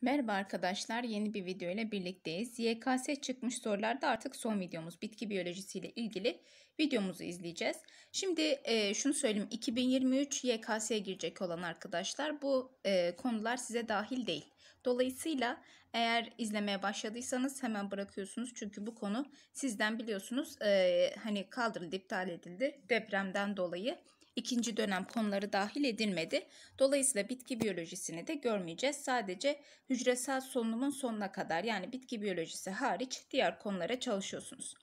Merhaba arkadaşlar yeni bir video ile birlikteyiz. YKS çıkmış sorularda artık son videomuz bitki biyolojisi ile ilgili videomuzu izleyeceğiz. Şimdi e, şunu söyleyeyim 2023 YKS'ye girecek olan arkadaşlar bu e, konular size dahil değil. Dolayısıyla eğer izlemeye başladıysanız hemen bırakıyorsunuz çünkü bu konu sizden biliyorsunuz e, hani kaldırıldı iptal edildi depremden dolayı ikinci dönem konuları dahil edilmedi. Dolayısıyla bitki biyolojisini de görmeyeceğiz. Sadece hücresel solunumun sonuna kadar yani bitki biyolojisi hariç diğer konulara çalışıyorsunuz.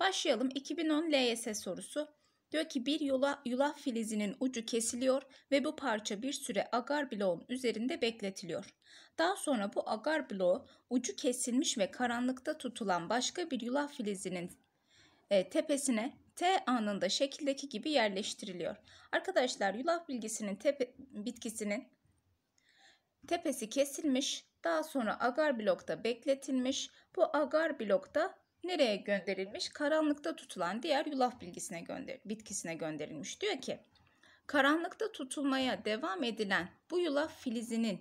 Başlayalım 2010 LYS sorusu. Diyor ki bir yula, yulaf filizinin ucu kesiliyor ve bu parça bir süre agar bloğun üzerinde bekletiliyor. Daha sonra bu agar bloğu ucu kesilmiş ve karanlıkta tutulan başka bir yulaf filizinin e, tepesine T anında şekildeki gibi yerleştiriliyor. Arkadaşlar yulaf bilgisinin tepe, bitkisinin tepesi kesilmiş, daha sonra agar blokta bekletilmiş. Bu agar blokta nereye gönderilmiş? Karanlıkta tutulan diğer yulaf bilgisine gönder bitkisine gönderilmiş. Diyor ki, karanlıkta tutulmaya devam edilen bu yulaf filizinin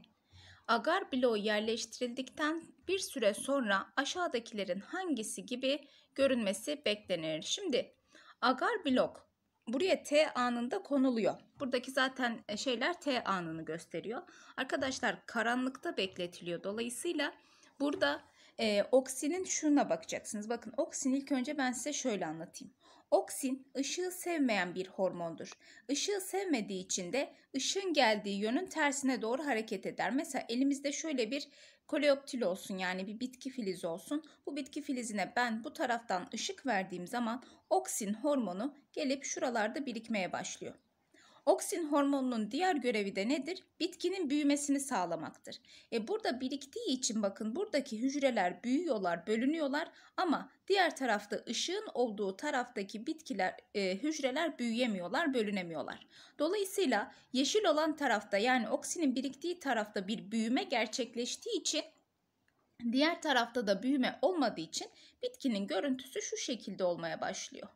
agar bloğu yerleştirildikten bir süre sonra aşağıdakilerin hangisi gibi görünmesi beklenir. Şimdi Agar blok buraya T anında konuluyor. Buradaki zaten e, şeyler T anını gösteriyor. Arkadaşlar karanlıkta bekletiliyor. Dolayısıyla burada e, oksinin şuna bakacaksınız. Bakın oksin ilk önce ben size şöyle anlatayım. Oksin ışığı sevmeyen bir hormondur. Işığı sevmediği için de ışın geldiği yönün tersine doğru hareket eder. Mesela elimizde şöyle bir Koleoptil olsun yani bir bitki filizi olsun. Bu bitki filizine ben bu taraftan ışık verdiğim zaman oksin hormonu gelip şuralarda birikmeye başlıyor. Oksin hormonunun diğer görevi de nedir? Bitkinin büyümesini sağlamaktır. E burada biriktiği için bakın buradaki hücreler büyüyorlar, bölünüyorlar ama diğer tarafta ışığın olduğu taraftaki bitkiler, e, hücreler büyüyemiyorlar, bölünemiyorlar. Dolayısıyla yeşil olan tarafta yani oksinin biriktiği tarafta bir büyüme gerçekleştiği için diğer tarafta da büyüme olmadığı için bitkinin görüntüsü şu şekilde olmaya başlıyor.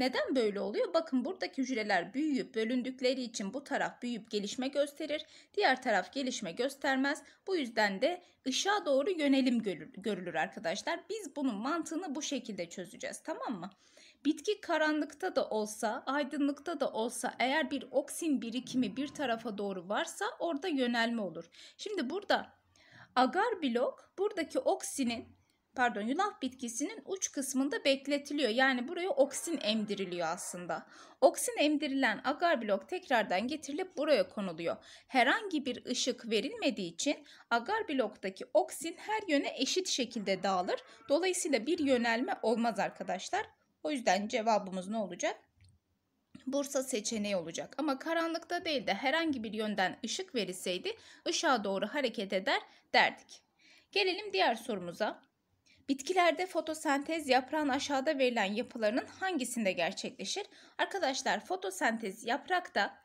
Neden böyle oluyor? Bakın buradaki hücreler büyüyüp bölündükleri için bu taraf büyüyüp gelişme gösterir. Diğer taraf gelişme göstermez. Bu yüzden de ışığa doğru yönelim görülür arkadaşlar. Biz bunun mantığını bu şekilde çözeceğiz tamam mı? Bitki karanlıkta da olsa, aydınlıkta da olsa eğer bir oksin birikimi bir tarafa doğru varsa orada yönelme olur. Şimdi burada agar blok buradaki oksinin pardon yulaf bitkisinin uç kısmında bekletiliyor. Yani buraya oksin emdiriliyor aslında. Oksin emdirilen agar blok tekrardan getirilip buraya konuluyor. Herhangi bir ışık verilmediği için agar bloktaki oksin her yöne eşit şekilde dağılır. Dolayısıyla bir yönelme olmaz arkadaşlar. O yüzden cevabımız ne olacak? Bursa seçeneği olacak. Ama karanlıkta değil de herhangi bir yönden ışık verilseydi ışığa doğru hareket eder derdik. Gelelim diğer sorumuza. Bitkilerde fotosentez yaprağın aşağıda verilen yapılarının hangisinde gerçekleşir? Arkadaşlar fotosentez yaprakta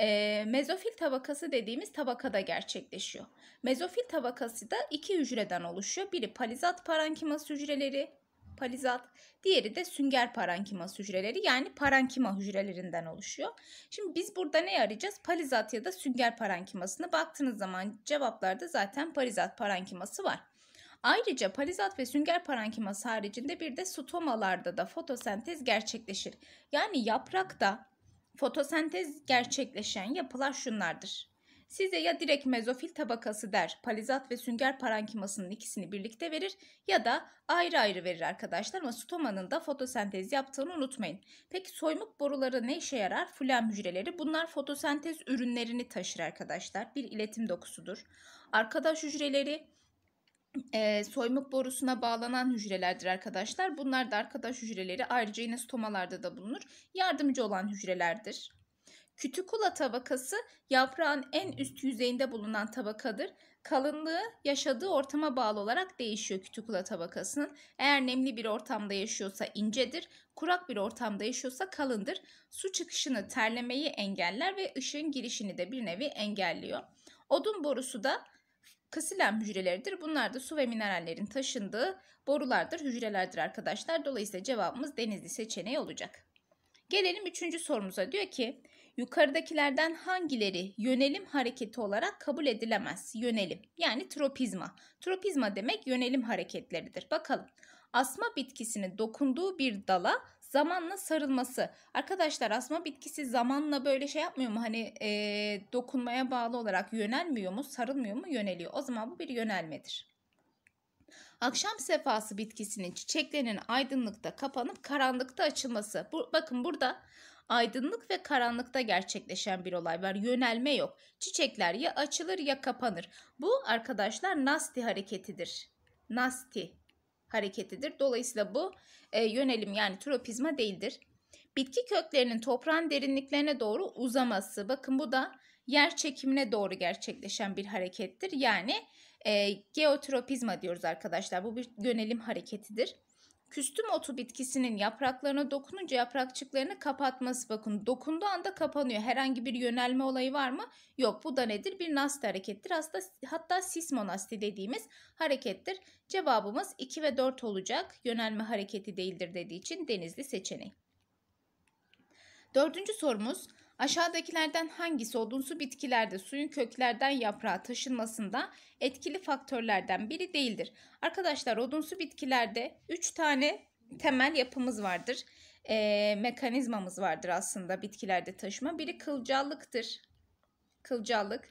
e, mezofil tabakası dediğimiz tabakada gerçekleşiyor. Mezofil tabakası da iki hücreden oluşuyor. Biri palizat parankimas hücreleri, palizat, diğeri de sünger parankimas hücreleri yani parankima hücrelerinden oluşuyor. Şimdi biz burada ne arayacağız? Palizat ya da sünger parankimasını baktığınız zaman cevaplarda zaten palizat parankiması var. Ayrıca parizat ve sünger parankiması haricinde bir de stomalarda da fotosentez gerçekleşir. Yani yaprakta fotosentez gerçekleşen yapılar şunlardır. Size ya direkt mezofil tabakası der, palizat ve sünger parankimasının ikisini birlikte verir ya da ayrı ayrı verir arkadaşlar ama stomanın da fotosentez yaptığını unutmayın. Peki soymuk boruları ne işe yarar? Flam hücreleri bunlar fotosentez ürünlerini taşır arkadaşlar. Bir iletim dokusudur. Arkadaş hücreleri e, soymuk borusuna bağlanan hücrelerdir arkadaşlar. Bunlar da arkadaş hücreleri ayrıca yine stomalarda da bulunur. Yardımcı olan hücrelerdir. Kütükula tabakası yaprağın en üst yüzeyinde bulunan tabakadır. Kalınlığı yaşadığı ortama bağlı olarak değişiyor kütükula tabakasının. Eğer nemli bir ortamda yaşıyorsa incedir, kurak bir ortamda yaşıyorsa kalındır. Su çıkışını terlemeyi engeller ve ışığın girişini de bir nevi engelliyor. Odun borusu da Kasilen hücreleridir. Bunlar da su ve minerallerin taşındığı borulardır, hücrelerdir arkadaşlar. Dolayısıyla cevabımız denizli seçeneği olacak. Gelelim üçüncü sorumuza. Diyor ki yukarıdakilerden hangileri yönelim hareketi olarak kabul edilemez? Yönelim yani tropizma. Tropizma demek yönelim hareketleridir. Bakalım asma bitkisini dokunduğu bir dala zamanla sarılması. Arkadaşlar asma bitkisi zamanla böyle şey yapmıyor mu? Hani e, dokunmaya bağlı olarak yönelmiyor mu? Sarılmıyor mu? Yöneliyor. O zaman bu bir yönelmedir. Akşam sefası bitkisinin çiçeklerinin aydınlıkta kapanıp karanlıkta açılması. Bu, bakın burada aydınlık ve karanlıkta gerçekleşen bir olay var. Yönelme yok. Çiçekler ya açılır ya kapanır. Bu arkadaşlar nasti hareketidir. Nasti hareketidir. Dolayısıyla bu e, yönelim yani tropizma değildir. Bitki köklerinin toprağın derinliklerine doğru uzaması. Bakın bu da yer çekimine doğru gerçekleşen bir harekettir. Yani e, geotropizma diyoruz arkadaşlar. Bu bir yönelim hareketidir küstüm otu bitkisinin yapraklarına dokununca yaprakçıklarını kapatması bakın dokunduğu anda kapanıyor. Herhangi bir yönelme olayı var mı? Yok bu da nedir? Bir nasti harekettir. Hatta, hatta sismonasti dediğimiz harekettir. Cevabımız 2 ve 4 olacak. Yönelme hareketi değildir dediği için denizli seçeneği. Dördüncü sorumuz Aşağıdakilerden hangisi odunsu bitkilerde suyun köklerden yaprağa taşınmasında etkili faktörlerden biri değildir? Arkadaşlar odunsu bitkilerde 3 tane temel yapımız vardır. E, mekanizmamız vardır aslında bitkilerde taşıma. Biri kılcallıktır. Kılcallık.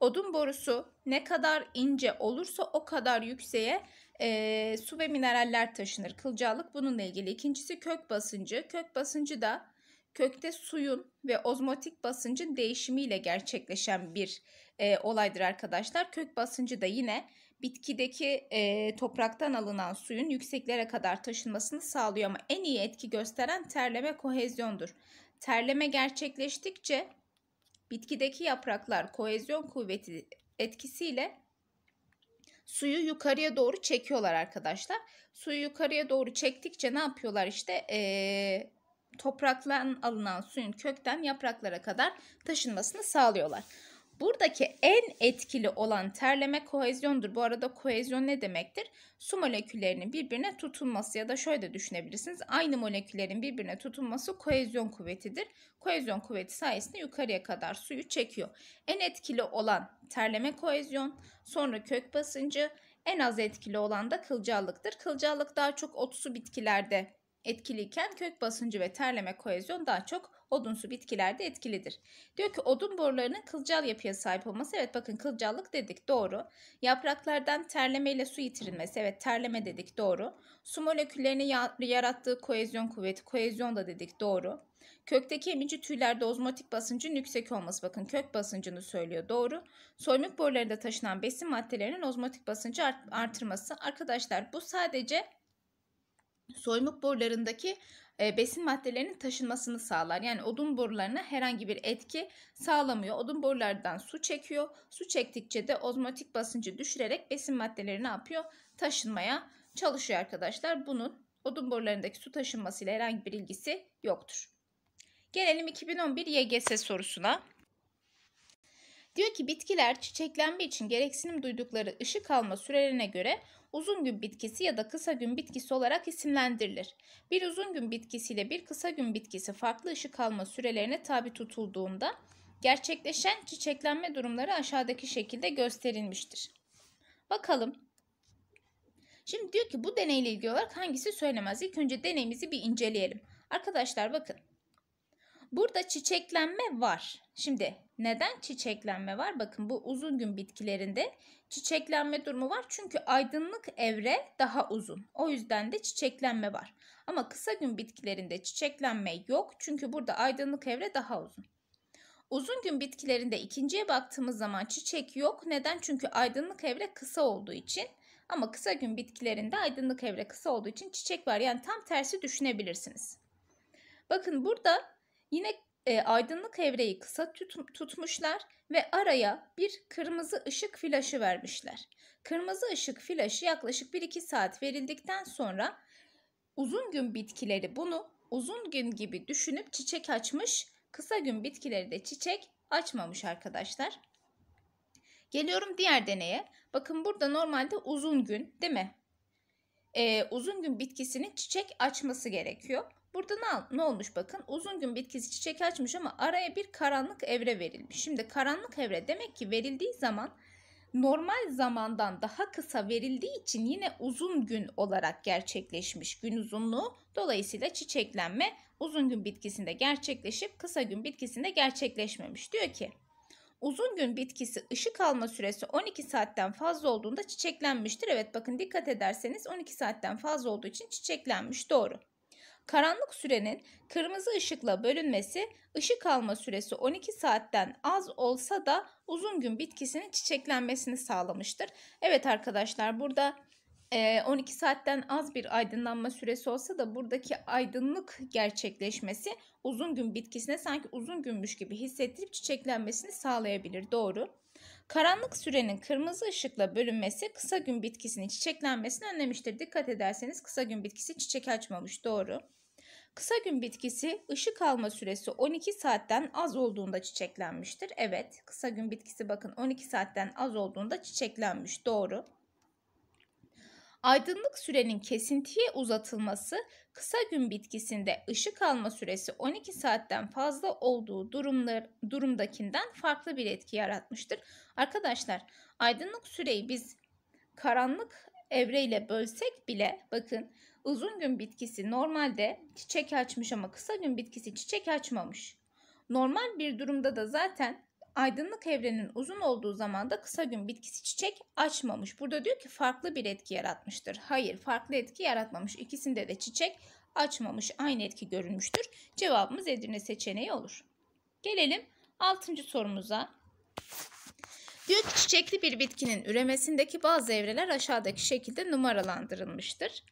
Odun borusu ne kadar ince olursa o kadar yükseğe e, su ve mineraller taşınır. Kılcallık bununla ilgili. İkincisi kök basıncı. Kök basıncı da kökte suyun ve ozmotik basıncın değişimiyle gerçekleşen bir e, olaydır arkadaşlar. Kök basıncı da yine bitkideki e, topraktan alınan suyun yükseklere kadar taşınmasını sağlıyor ama en iyi etki gösteren terleme kohezyondur. Terleme gerçekleştikçe bitkideki yapraklar kohezyon kuvveti etkisiyle suyu yukarıya doğru çekiyorlar arkadaşlar. Suyu yukarıya doğru çektikçe ne yapıyorlar işte ee, topraktan alınan suyun kökten yapraklara kadar taşınmasını sağlıyorlar. Buradaki en etkili olan terleme kohezyondur. Bu arada kohezyon ne demektir? Su moleküllerinin birbirine tutunması ya da şöyle de düşünebilirsiniz. Aynı moleküllerin birbirine tutunması kohezyon kuvvetidir. Kohezyon kuvveti sayesinde yukarıya kadar suyu çekiyor. En etkili olan terleme kohezyon, sonra kök basıncı, en az etkili olan da kılcallıktır. Kılcallık daha çok otsu bitkilerde etkiliyken kök basıncı ve terleme koezyon daha çok odunsu bitkilerde etkilidir. Diyor ki odun borularının kılcal yapıya sahip olması. Evet bakın kılcallık dedik doğru. Yapraklardan terleme ile su yitirilmesi. Evet terleme dedik doğru. Su moleküllerini yarattığı koezyon kuvveti. Koezyon da dedik doğru. Kökteki emici tüylerde ozmotik basıncın yüksek olması bakın kök basıncını söylüyor doğru. Solmük borularında taşınan besin maddelerinin ozmotik basıncı art artırması. Arkadaşlar bu sadece soymuk borularındaki e, besin maddelerinin taşınmasını sağlar. Yani odun borularına herhangi bir etki sağlamıyor. Odun borulardan su çekiyor. Su çektikçe de ozmotik basıncı düşürerek besin maddeleri ne yapıyor? Taşınmaya çalışıyor arkadaşlar. Bunun odun borularındaki su taşınmasıyla herhangi bir ilgisi yoktur. Gelelim 2011 YGS sorusuna. Diyor ki bitkiler çiçeklenme için gereksinim duydukları ışık alma sürelerine göre uzun gün bitkisi ya da kısa gün bitkisi olarak isimlendirilir. Bir uzun gün bitkisiyle bir kısa gün bitkisi farklı ışık alma sürelerine tabi tutulduğunda gerçekleşen çiçeklenme durumları aşağıdaki şekilde gösterilmiştir. Bakalım. Şimdi diyor ki bu deneyle ilgili olarak hangisi söylemez? İlk önce deneyimizi bir inceleyelim. Arkadaşlar bakın. Burada çiçeklenme var. Şimdi neden çiçeklenme var? Bakın bu uzun gün bitkilerinde çiçeklenme durumu var. Çünkü aydınlık evre daha uzun. O yüzden de çiçeklenme var. Ama kısa gün bitkilerinde çiçeklenme yok. Çünkü burada aydınlık evre daha uzun. Uzun gün bitkilerinde ikinciye baktığımız zaman çiçek yok. Neden? Çünkü aydınlık evre kısa olduğu için. Ama kısa gün bitkilerinde aydınlık evre kısa olduğu için çiçek var. Yani tam tersi düşünebilirsiniz. Bakın burada yine e, aydınlık evreyi kısa tut, tutmuşlar ve araya bir kırmızı ışık flaşı vermişler. Kırmızı ışık flaşı yaklaşık 1-2 saat verildikten sonra uzun gün bitkileri bunu uzun gün gibi düşünüp çiçek açmış, kısa gün bitkileri de çiçek açmamış arkadaşlar. Geliyorum diğer deneye. Bakın burada normalde uzun gün değil mi? Ee, uzun gün bitkisinin çiçek açması gerekiyor. Burada ne, ne olmuş bakın. Uzun gün bitkisi çiçek açmış ama araya bir karanlık evre verilmiş. Şimdi karanlık evre demek ki verildiği zaman normal zamandan daha kısa verildiği için yine uzun gün olarak gerçekleşmiş gün uzunluğu. Dolayısıyla çiçeklenme uzun gün bitkisinde gerçekleşip kısa gün bitkisinde gerçekleşmemiş. Diyor ki uzun gün bitkisi ışık alma süresi 12 saatten fazla olduğunda çiçeklenmiştir. Evet bakın dikkat ederseniz 12 saatten fazla olduğu için çiçeklenmiş doğru. Karanlık sürenin kırmızı ışıkla bölünmesi ışık alma süresi 12 saatten az olsa da uzun gün bitkisinin çiçeklenmesini sağlamıştır. Evet arkadaşlar burada 12 e, saatten az bir aydınlanma süresi olsa da buradaki aydınlık gerçekleşmesi uzun gün bitkisine sanki uzun günmüş gibi hissettirip çiçeklenmesini sağlayabilir. Doğru. Karanlık sürenin kırmızı ışıkla bölünmesi kısa gün bitkisinin çiçeklenmesini önlemiştir. Dikkat ederseniz kısa gün bitkisi çiçek açmamış. Doğru. Kısa gün bitkisi ışık alma süresi 12 saatten az olduğunda çiçeklenmiştir. Evet, kısa gün bitkisi bakın 12 saatten az olduğunda çiçeklenmiş. Doğru. Aydınlık sürenin kesintiye uzatılması kısa gün bitkisinde ışık alma süresi 12 saatten fazla olduğu durumlar, durumdakinden farklı bir etki yaratmıştır. Arkadaşlar aydınlık süreyi biz karanlık evreyle bölsek bile bakın uzun gün bitkisi normalde çiçek açmış ama kısa gün bitkisi çiçek açmamış. Normal bir durumda da zaten aydınlık evrenin uzun olduğu zaman da kısa gün bitkisi çiçek açmamış. Burada diyor ki farklı bir etki yaratmıştır. Hayır farklı etki yaratmamış. İkisinde de çiçek açmamış. Aynı etki görülmüştür. Cevabımız Edirne seçeneği olur. Gelelim 6. sorumuza. Diyor ki çiçekli bir bitkinin üremesindeki bazı evreler aşağıdaki şekilde numaralandırılmıştır.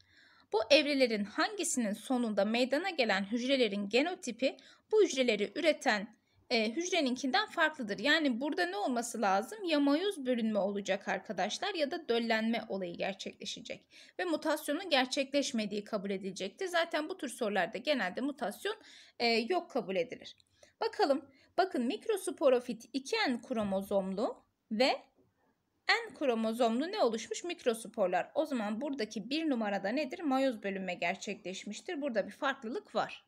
Bu evrelerin hangisinin sonunda meydana gelen hücrelerin genotipi bu hücreleri üreten e, hücreninkinden farklıdır. Yani burada ne olması lazım? Ya mayoz bölünme olacak arkadaşlar ya da döllenme olayı gerçekleşecek. Ve mutasyonun gerçekleşmediği kabul edilecektir. Zaten bu tür sorularda genelde mutasyon e, yok kabul edilir. Bakalım. Bakın mikrosporofit 2N kromozomlu ve N kromozomlu ne oluşmuş? Mikrosporlar. O zaman buradaki bir numarada nedir? Mayoz bölünme gerçekleşmiştir. Burada bir farklılık var.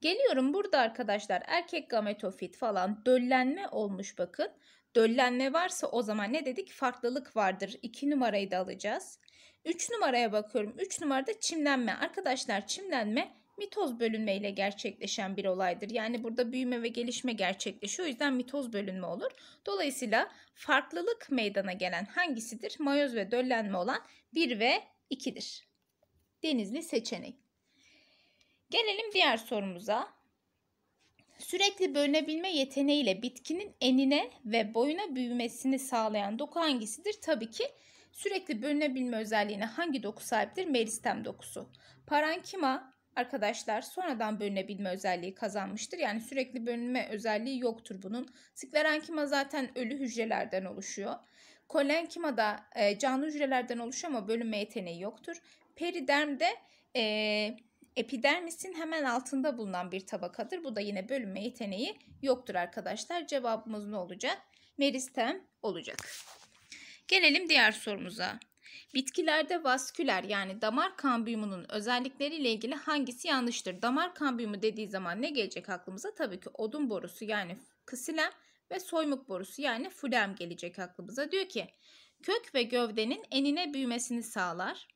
Geliyorum burada arkadaşlar erkek gametofit falan döllenme olmuş bakın. Döllenme varsa o zaman ne dedik? Farklılık vardır. 2 numarayı da alacağız. 3 numaraya bakıyorum. 3 numarada çimlenme. Arkadaşlar çimlenme mitoz bölünme ile gerçekleşen bir olaydır. Yani burada büyüme ve gelişme gerçekleşiyor. O yüzden mitoz bölünme olur. Dolayısıyla farklılık meydana gelen hangisidir? Mayoz ve döllenme olan 1 ve 2'dir. Denizli seçenek. Gelelim diğer sorumuza. Sürekli bölünebilme yeteneğiyle bitkinin enine ve boyuna büyümesini sağlayan doku hangisidir? Tabii ki sürekli bölünebilme özelliğine hangi doku sahiptir? Meristem dokusu. Parankima arkadaşlar sonradan bölünebilme özelliği kazanmıştır. Yani sürekli bölünme özelliği yoktur bunun. Siklerenkima zaten ölü hücrelerden oluşuyor. Kolenkima da e, canlı hücrelerden oluşuyor ama bölünme yeteneği yoktur. Periderm de e, epidermisin hemen altında bulunan bir tabakadır. Bu da yine bölünme yeteneği yoktur arkadaşlar. Cevabımız ne olacak? Meristem olacak. Gelelim diğer sorumuza. Bitkilerde vasküler yani damar kambiyumunun özellikleriyle ilgili hangisi yanlıştır? Damar kambiyumu dediği zaman ne gelecek aklımıza? Tabii ki odun borusu yani ksilem ve soymuk borusu yani fulem gelecek aklımıza. Diyor ki kök ve gövdenin enine büyümesini sağlar.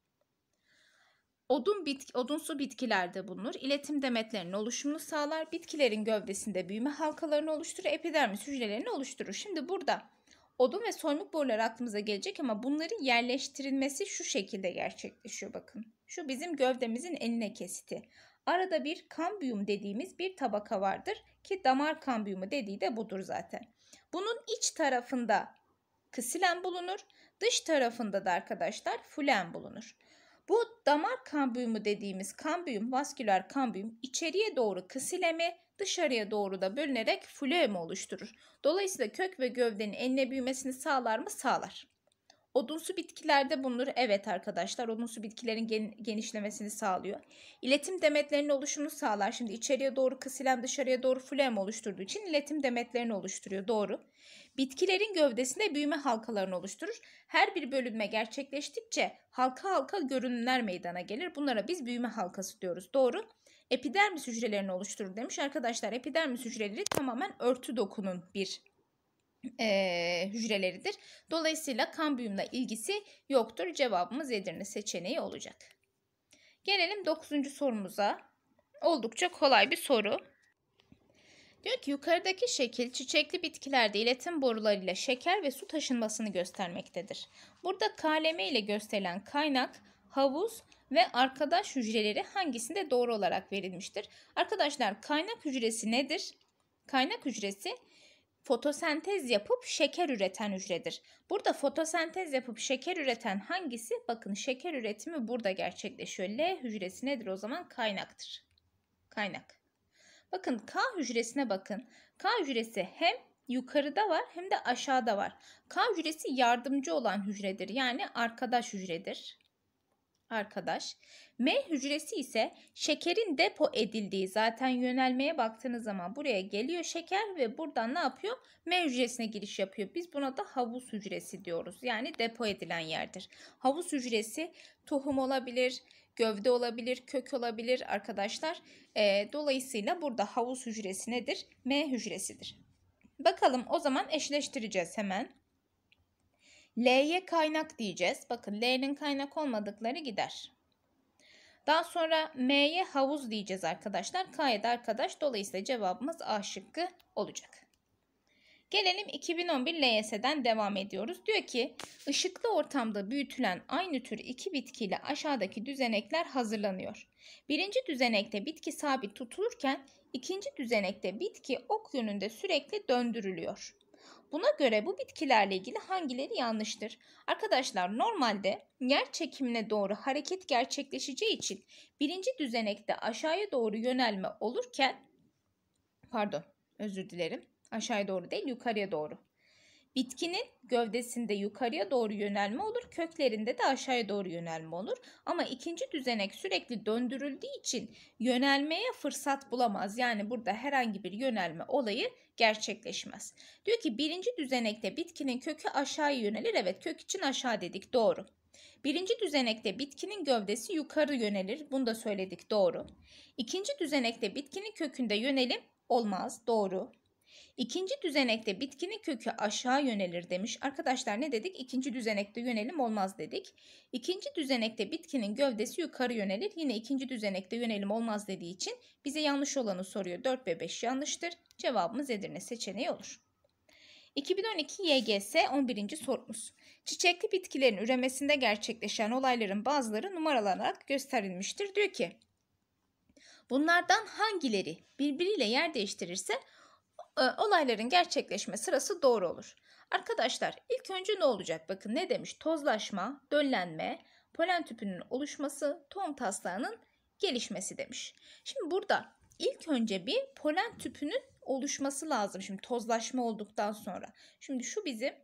Odun bitki, odunsu bitkilerde bulunur. İletim demetlerinin oluşumunu sağlar. Bitkilerin gövdesinde büyüme halkalarını oluşturur. Epidermis hücrelerini oluşturur. Şimdi burada odun ve soymuk boruları aklımıza gelecek ama bunların yerleştirilmesi şu şekilde gerçekleşiyor bakın. Şu bizim gövdemizin eline kesiti. Arada bir kambiyum dediğimiz bir tabaka vardır ki damar kambiyumu dediği de budur zaten. Bunun iç tarafında kısilen bulunur, dış tarafında da arkadaşlar fulen bulunur. Bu damar kambiyumu dediğimiz kambiyum, vasküler kambiyum içeriye doğru kısileme, dışarıya doğru da bölünerek floemi oluşturur. Dolayısıyla kök ve gövdenin enine büyümesini sağlar mı? Sağlar. Odunsu bitkilerde bulunur. Evet arkadaşlar odunsu bitkilerin gen genişlemesini sağlıyor. İletim demetlerinin oluşumunu sağlar. Şimdi içeriye doğru kısilem dışarıya doğru flem oluşturduğu için iletim demetlerini oluşturuyor. Doğru. Bitkilerin gövdesinde büyüme halkalarını oluşturur. Her bir bölünme gerçekleştikçe halka halka görünümler meydana gelir. Bunlara biz büyüme halkası diyoruz. Doğru. Epidermis hücrelerini oluşturur demiş. Arkadaşlar epidermis hücreleri tamamen örtü dokunun bir e, hücreleridir. Dolayısıyla kan büyümle ilgisi yoktur. Cevabımız Edirne seçeneği olacak. Gelelim 9. sorumuza. Oldukça kolay bir soru. Diyor ki yukarıdaki şekil çiçekli bitkilerde iletim borularıyla şeker ve su taşınmasını göstermektedir. Burada kaleme ile gösterilen kaynak, havuz ve arkadaş hücreleri hangisinde doğru olarak verilmiştir? Arkadaşlar kaynak hücresi nedir? Kaynak hücresi fotosentez yapıp şeker üreten hücredir. Burada fotosentez yapıp şeker üreten hangisi? Bakın şeker üretimi burada gerçekleşiyor. L hücresi nedir o zaman? Kaynaktır. Kaynak. Bakın K hücresine bakın. K hücresi hem yukarıda var hem de aşağıda var. K hücresi yardımcı olan hücredir. Yani arkadaş hücredir arkadaş. M hücresi ise şekerin depo edildiği zaten yönelmeye baktığınız zaman buraya geliyor şeker ve buradan ne yapıyor? M hücresine giriş yapıyor. Biz buna da havuz hücresi diyoruz. Yani depo edilen yerdir. Havuz hücresi tohum olabilir, gövde olabilir, kök olabilir arkadaşlar. E, dolayısıyla burada havuz hücresi nedir? M hücresidir. Bakalım o zaman eşleştireceğiz hemen. L'ye kaynak diyeceğiz. Bakın L'nin kaynak olmadıkları gider. Daha sonra M'ye havuz diyeceğiz arkadaşlar. K'ye de arkadaş. Dolayısıyla cevabımız A şıkkı olacak. Gelelim 2011 LYS'den devam ediyoruz. Diyor ki ışıklı ortamda büyütülen aynı tür iki bitkiyle aşağıdaki düzenekler hazırlanıyor. Birinci düzenekte bitki sabit tutulurken ikinci düzenekte bitki ok yönünde sürekli döndürülüyor. Buna göre bu bitkilerle ilgili hangileri yanlıştır? Arkadaşlar normalde yer çekimine doğru hareket gerçekleşeceği için birinci düzenekte aşağıya doğru yönelme olurken pardon özür dilerim aşağıya doğru değil yukarıya doğru Bitkinin gövdesinde yukarıya doğru yönelme olur, köklerinde de aşağıya doğru yönelme olur. Ama ikinci düzenek sürekli döndürüldüğü için yönelmeye fırsat bulamaz. Yani burada herhangi bir yönelme olayı gerçekleşmez. Diyor ki birinci düzenekte bitkinin kökü aşağıya yönelir. Evet kök için aşağı dedik doğru. Birinci düzenekte bitkinin gövdesi yukarı yönelir. Bunu da söyledik doğru. İkinci düzenekte bitkinin kökünde yönelim olmaz doğru. İkinci düzenekte bitkinin kökü aşağı yönelir demiş. Arkadaşlar ne dedik? İkinci düzenekte yönelim olmaz dedik. İkinci düzenekte bitkinin gövdesi yukarı yönelir. Yine ikinci düzenekte yönelim olmaz dediği için bize yanlış olanı soruyor. 4 ve 5 yanlıştır. Cevabımız Edirne seçeneği olur. 2012 YGS 11. sorumuz. Çiçekli bitkilerin üremesinde gerçekleşen olayların bazıları numaralanarak gösterilmiştir. Diyor ki Bunlardan hangileri birbiriyle yer değiştirirse e, olayların gerçekleşme sırası doğru olur. Arkadaşlar ilk önce ne olacak? Bakın ne demiş? Tozlaşma, döllenme, polen tüpünün oluşması, tohum taslağının gelişmesi demiş. Şimdi burada ilk önce bir polen tüpünün oluşması lazım. Şimdi tozlaşma olduktan sonra. Şimdi şu bizim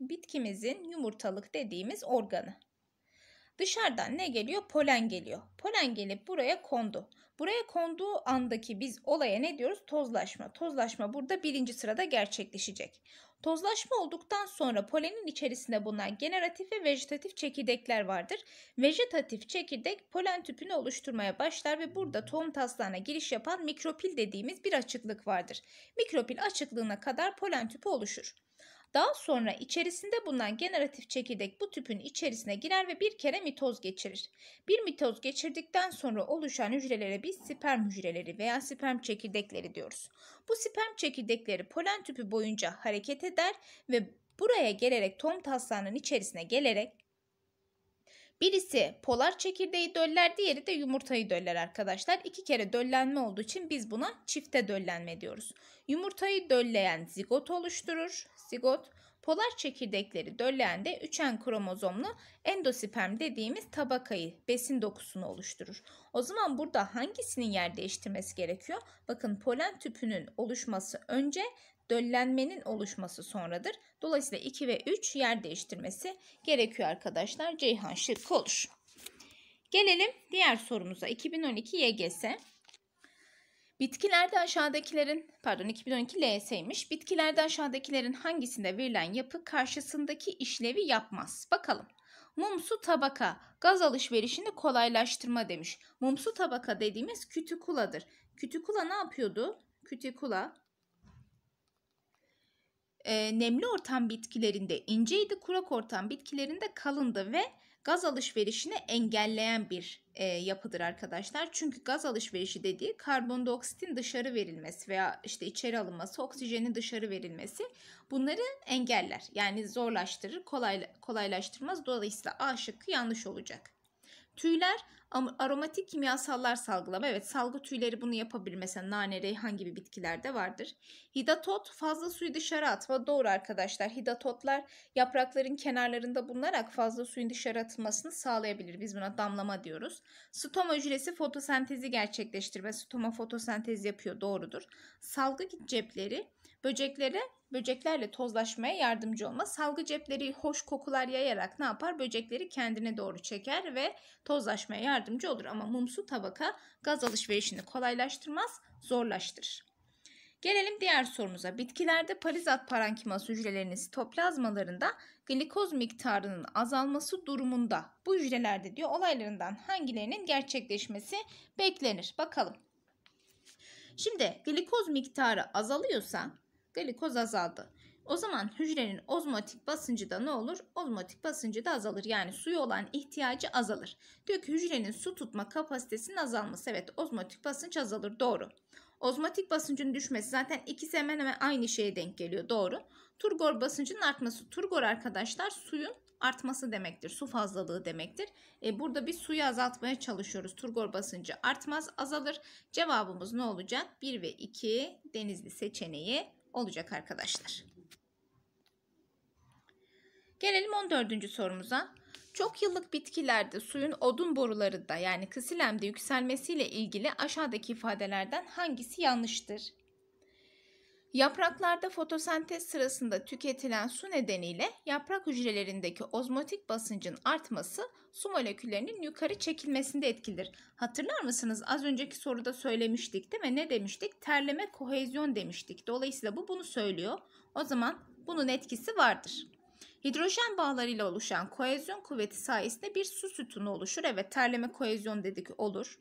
bitkimizin yumurtalık dediğimiz organı. Dışarıdan ne geliyor? Polen geliyor. Polen gelip buraya kondu. Buraya konduğu andaki biz olaya ne diyoruz? Tozlaşma. Tozlaşma burada birinci sırada gerçekleşecek. Tozlaşma olduktan sonra polenin içerisinde bulunan generatif ve vejetatif çekirdekler vardır. Vejetatif çekirdek polen tüpünü oluşturmaya başlar ve burada tohum taslağına giriş yapan mikropil dediğimiz bir açıklık vardır. Mikropil açıklığına kadar polen tüpü oluşur. Daha sonra içerisinde bulunan generatif çekirdek bu tüpün içerisine girer ve bir kere mitoz geçirir. Bir mitoz geçirdikten sonra oluşan hücrelere biz sperm hücreleri veya sperm çekirdekleri diyoruz. Bu sperm çekirdekleri polen tüpü boyunca hareket eder ve buraya gelerek tohum taslağının içerisine gelerek Birisi polar çekirdeği döller, diğeri de yumurtayı döller arkadaşlar. İki kere döllenme olduğu için biz buna çifte döllenme diyoruz. Yumurtayı dölleyen zigot oluşturur zigot, polar çekirdekleri döllende üçen kromozomlu endosperm dediğimiz tabakayı, besin dokusunu oluşturur. O zaman burada hangisinin yer değiştirmesi gerekiyor? Bakın polen tüpünün oluşması önce, döllenmenin oluşması sonradır. Dolayısıyla 2 ve 3 yer değiştirmesi gerekiyor arkadaşlar. Ceyhan şıkkı olur. Gelelim diğer sorumuza. 2012 YGS Bitkilerde aşağıdakilerin, pardon 2012 LS'ymiş. Bitkilerde aşağıdakilerin hangisinde verilen yapı karşısındaki işlevi yapmaz? Bakalım. Mumsu tabaka gaz alışverişini kolaylaştırma demiş. Mumsu tabaka dediğimiz kütükuladır. Kütükula ne yapıyordu? Kütükula e, nemli ortam bitkilerinde inceydi, kurak ortam bitkilerinde kalındı ve gaz alışverişini engelleyen bir e, yapıdır arkadaşlar. Çünkü gaz alışverişi dediği karbondioksitin dışarı verilmesi veya işte içeri alınması, oksijenin dışarı verilmesi bunları engeller. Yani zorlaştırır, kolay, kolaylaştırmaz. Dolayısıyla A şıkkı yanlış olacak. Tüyler aromatik kimyasallar salgılama. Evet salgı tüyleri bunu yapabilir. Mesela nane, reyhan gibi bitkilerde vardır. Hidatot fazla suyu dışarı atma. Doğru arkadaşlar. Hidatotlar yaprakların kenarlarında bulunarak fazla suyun dışarı atılmasını sağlayabilir. Biz buna damlama diyoruz. Stoma hücresi fotosentezi gerçekleştirme. Stoma fotosentez yapıyor. Doğrudur. Salgı cepleri Böceklere böceklerle tozlaşmaya yardımcı olma, Salgı cepleri hoş kokular yayarak ne yapar? Böcekleri kendine doğru çeker ve tozlaşmaya yardımcı olur. Ama mumsu tabaka gaz alışverişini kolaylaştırmaz, zorlaştırır. Gelelim diğer sorumuza. Bitkilerde parizat parankimas hücrelerinin toplazmalarında glikoz miktarının azalması durumunda bu hücrelerde diyor olaylarından hangilerinin gerçekleşmesi beklenir? Bakalım. Şimdi glikoz miktarı azalıyorsa glikoz azaldı. O zaman hücrenin ozmotik basıncı da ne olur? Ozmotik basıncı da azalır. Yani suyu olan ihtiyacı azalır. Diyor ki hücrenin su tutma kapasitesinin azalması. Evet ozmotik basınç azalır. Doğru. Ozmotik basıncın düşmesi zaten ikisi hemen hemen aynı şeye denk geliyor. Doğru. Turgor basıncının artması. Turgor arkadaşlar suyun artması demektir. Su fazlalığı demektir. E, burada bir suyu azaltmaya çalışıyoruz. Turgor basıncı artmaz azalır. Cevabımız ne olacak? 1 ve 2 denizli seçeneği olacak arkadaşlar. Gelelim 14. sorumuza. Çok yıllık bitkilerde suyun odun borularında yani kısilemde yükselmesiyle ilgili aşağıdaki ifadelerden hangisi yanlıştır? Yapraklarda fotosentez sırasında tüketilen su nedeniyle yaprak hücrelerindeki ozmotik basıncın artması su moleküllerinin yukarı çekilmesinde etkilidir. Hatırlar mısınız? Az önceki soruda söylemiştik değil mi? Ne demiştik? Terleme kohezyon demiştik. Dolayısıyla bu bunu söylüyor. O zaman bunun etkisi vardır. Hidrojen bağlarıyla oluşan kohezyon kuvveti sayesinde bir su sütunu oluşur. Evet terleme kohezyon dedik olur.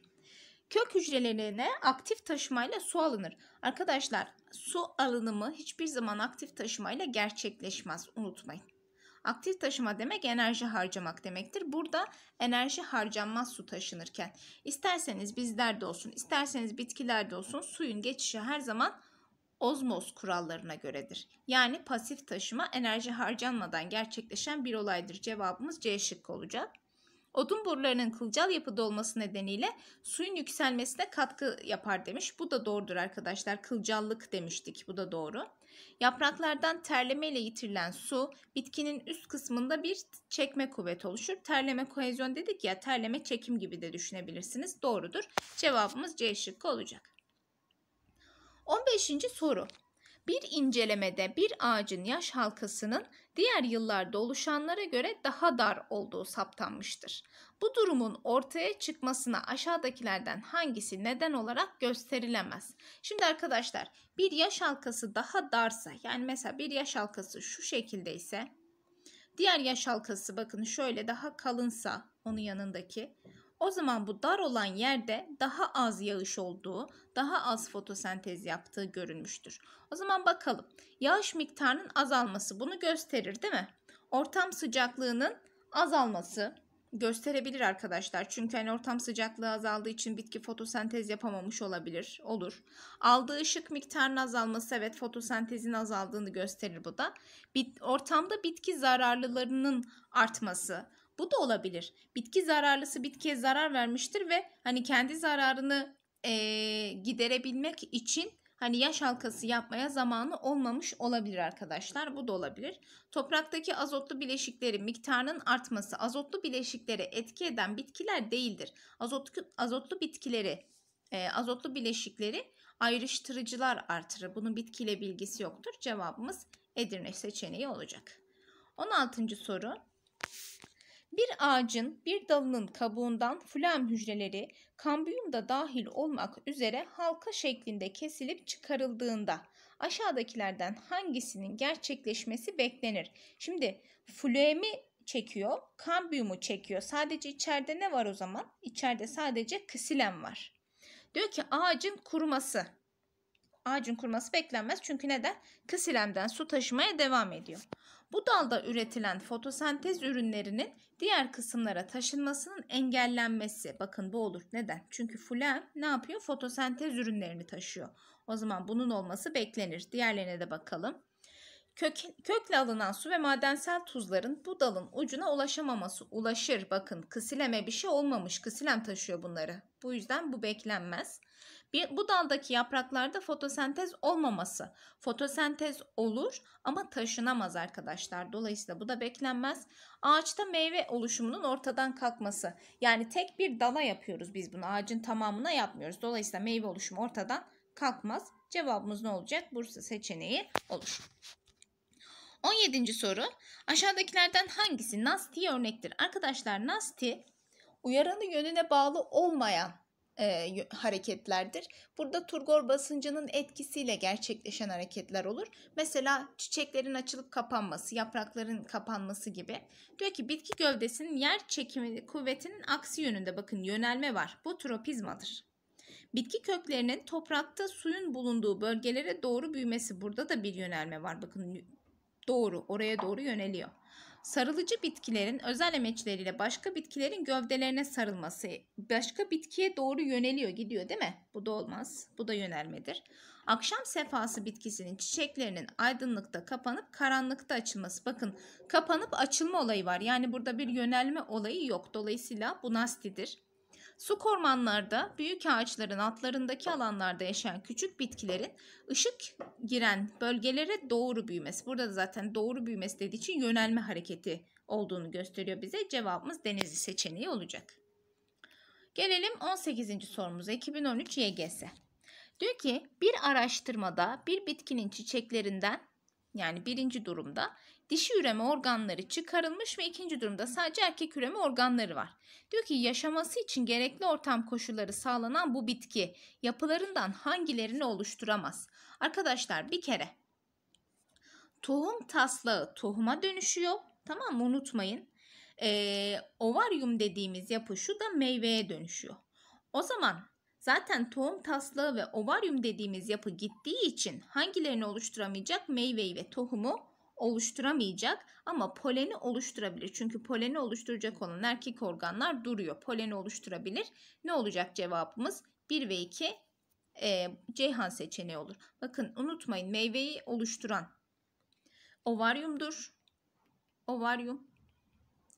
Kök hücrelerine aktif taşımayla su alınır. Arkadaşlar su alınımı hiçbir zaman aktif taşımayla gerçekleşmez unutmayın. Aktif taşıma demek enerji harcamak demektir. Burada enerji harcanmaz su taşınırken. İsterseniz bizlerde olsun, isterseniz bitkilerde olsun suyun geçişi her zaman ozmoz kurallarına göredir. Yani pasif taşıma enerji harcanmadan gerçekleşen bir olaydır. Cevabımız C şıkkı olacak. Odun borularının kılcal yapıda olması nedeniyle suyun yükselmesine katkı yapar demiş. Bu da doğrudur arkadaşlar. Kılcallık demiştik. Bu da doğru. Yapraklardan terleme ile yitirilen su bitkinin üst kısmında bir çekme kuvvet oluşur. Terleme kohezyon dedik ya terleme çekim gibi de düşünebilirsiniz. Doğrudur. Cevabımız C şıkkı olacak. 15. soru. Bir incelemede bir ağacın yaş halkasının diğer yıllarda oluşanlara göre daha dar olduğu saptanmıştır. Bu durumun ortaya çıkmasına aşağıdakilerden hangisi neden olarak gösterilemez? Şimdi arkadaşlar bir yaş halkası daha darsa yani mesela bir yaş halkası şu şekilde ise diğer yaş halkası bakın şöyle daha kalınsa onun yanındaki o zaman bu dar olan yerde daha az yağış olduğu, daha az fotosentez yaptığı görülmüştür. O zaman bakalım. Yağış miktarının azalması bunu gösterir değil mi? Ortam sıcaklığının azalması gösterebilir arkadaşlar. Çünkü hani ortam sıcaklığı azaldığı için bitki fotosentez yapamamış olabilir. Olur. Aldığı ışık miktarının azalması evet fotosentezin azaldığını gösterir bu da. Bit, ortamda bitki zararlılarının artması, bu da olabilir. Bitki zararlısı bitkiye zarar vermiştir ve hani kendi zararını e, giderebilmek için hani yaş halkası yapmaya zamanı olmamış olabilir arkadaşlar. Bu da olabilir. Topraktaki azotlu bileşiklerin miktarının artması azotlu bileşikleri etki eden bitkiler değildir. Azotlu, azotlu bitkileri e, azotlu bileşikleri ayrıştırıcılar artırır. Bunun bitkiyle bilgisi yoktur. Cevabımız Edirne seçeneği olacak. 16. soru. Bir ağacın bir dalının kabuğundan flam hücreleri kambiyum da dahil olmak üzere halka şeklinde kesilip çıkarıldığında aşağıdakilerden hangisinin gerçekleşmesi beklenir? Şimdi flemi çekiyor, kambiyumu çekiyor. Sadece içeride ne var o zaman? İçeride sadece ksilem var. Diyor ki ağacın kuruması. Ağacın kuruması beklenmez çünkü neden? Kısilemden su taşımaya devam ediyor. Bu dalda üretilen fotosentez ürünlerinin diğer kısımlara taşınmasının engellenmesi. Bakın bu olur. Neden? Çünkü fulen ne yapıyor? Fotosentez ürünlerini taşıyor. O zaman bunun olması beklenir. Diğerlerine de bakalım. Kök, kökle alınan su ve madensel tuzların bu dalın ucuna ulaşamaması ulaşır. Bakın kısileme bir şey olmamış. Kısilem taşıyor bunları. Bu yüzden bu beklenmez. Bir, bu daldaki yapraklarda fotosentez olmaması. Fotosentez olur ama taşınamaz arkadaşlar. Dolayısıyla bu da beklenmez. Ağaçta meyve oluşumunun ortadan kalkması. Yani tek bir dala yapıyoruz biz bunu. Ağacın tamamına yapmıyoruz. Dolayısıyla meyve oluşumu ortadan kalkmaz. Cevabımız ne olacak? Bursa seçeneği olur. 17. soru. Aşağıdakilerden hangisi NASTI örnektir? Arkadaşlar NASTI uyaranı yönüne bağlı olmayan e, hareketlerdir. Burada turgor basıncının etkisiyle gerçekleşen hareketler olur. Mesela çiçeklerin açılıp kapanması, yaprakların kapanması gibi. Diyor ki bitki gövdesinin yer çekimi kuvvetinin aksi yönünde bakın yönelme var. Bu tropizmadır. Bitki köklerinin toprakta suyun bulunduğu bölgelere doğru büyümesi. Burada da bir yönelme var. Bakın doğru oraya doğru yöneliyor sarılıcı bitkilerin özel emeçleriyle başka bitkilerin gövdelerine sarılması başka bitkiye doğru yöneliyor gidiyor değil mi? Bu da olmaz. Bu da yönelmedir. Akşam sefası bitkisinin çiçeklerinin aydınlıkta kapanıp karanlıkta açılması. Bakın kapanıp açılma olayı var. Yani burada bir yönelme olayı yok. Dolayısıyla bu nastidir. Su kormanlarda büyük ağaçların altlarındaki alanlarda yaşayan küçük bitkilerin ışık giren bölgelere doğru büyümesi. Burada da zaten doğru büyümesi dediği için yönelme hareketi olduğunu gösteriyor bize. Cevabımız denizli seçeneği olacak. Gelelim 18. sorumuza 2013 YGS. Diyor ki bir araştırmada bir bitkinin çiçeklerinden yani birinci durumda dişi üreme organları çıkarılmış ve ikinci durumda sadece erkek üreme organları var. Diyor ki yaşaması için gerekli ortam koşulları sağlanan bu bitki yapılarından hangilerini oluşturamaz? Arkadaşlar bir kere tohum taslağı tohuma dönüşüyor. Tamam mı unutmayın. Ee, ovaryum dediğimiz yapı şu da meyveye dönüşüyor. O zaman Zaten tohum taslağı ve ovaryum dediğimiz yapı gittiği için hangilerini oluşturamayacak meyveyi ve tohumu oluşturamayacak ama poleni oluşturabilir. Çünkü poleni oluşturacak olan erkek organlar duruyor. Poleni oluşturabilir. Ne olacak cevabımız? 1 ve 2 e, Ceyhan seçeneği olur. Bakın unutmayın meyveyi oluşturan ovaryumdur. Ovaryum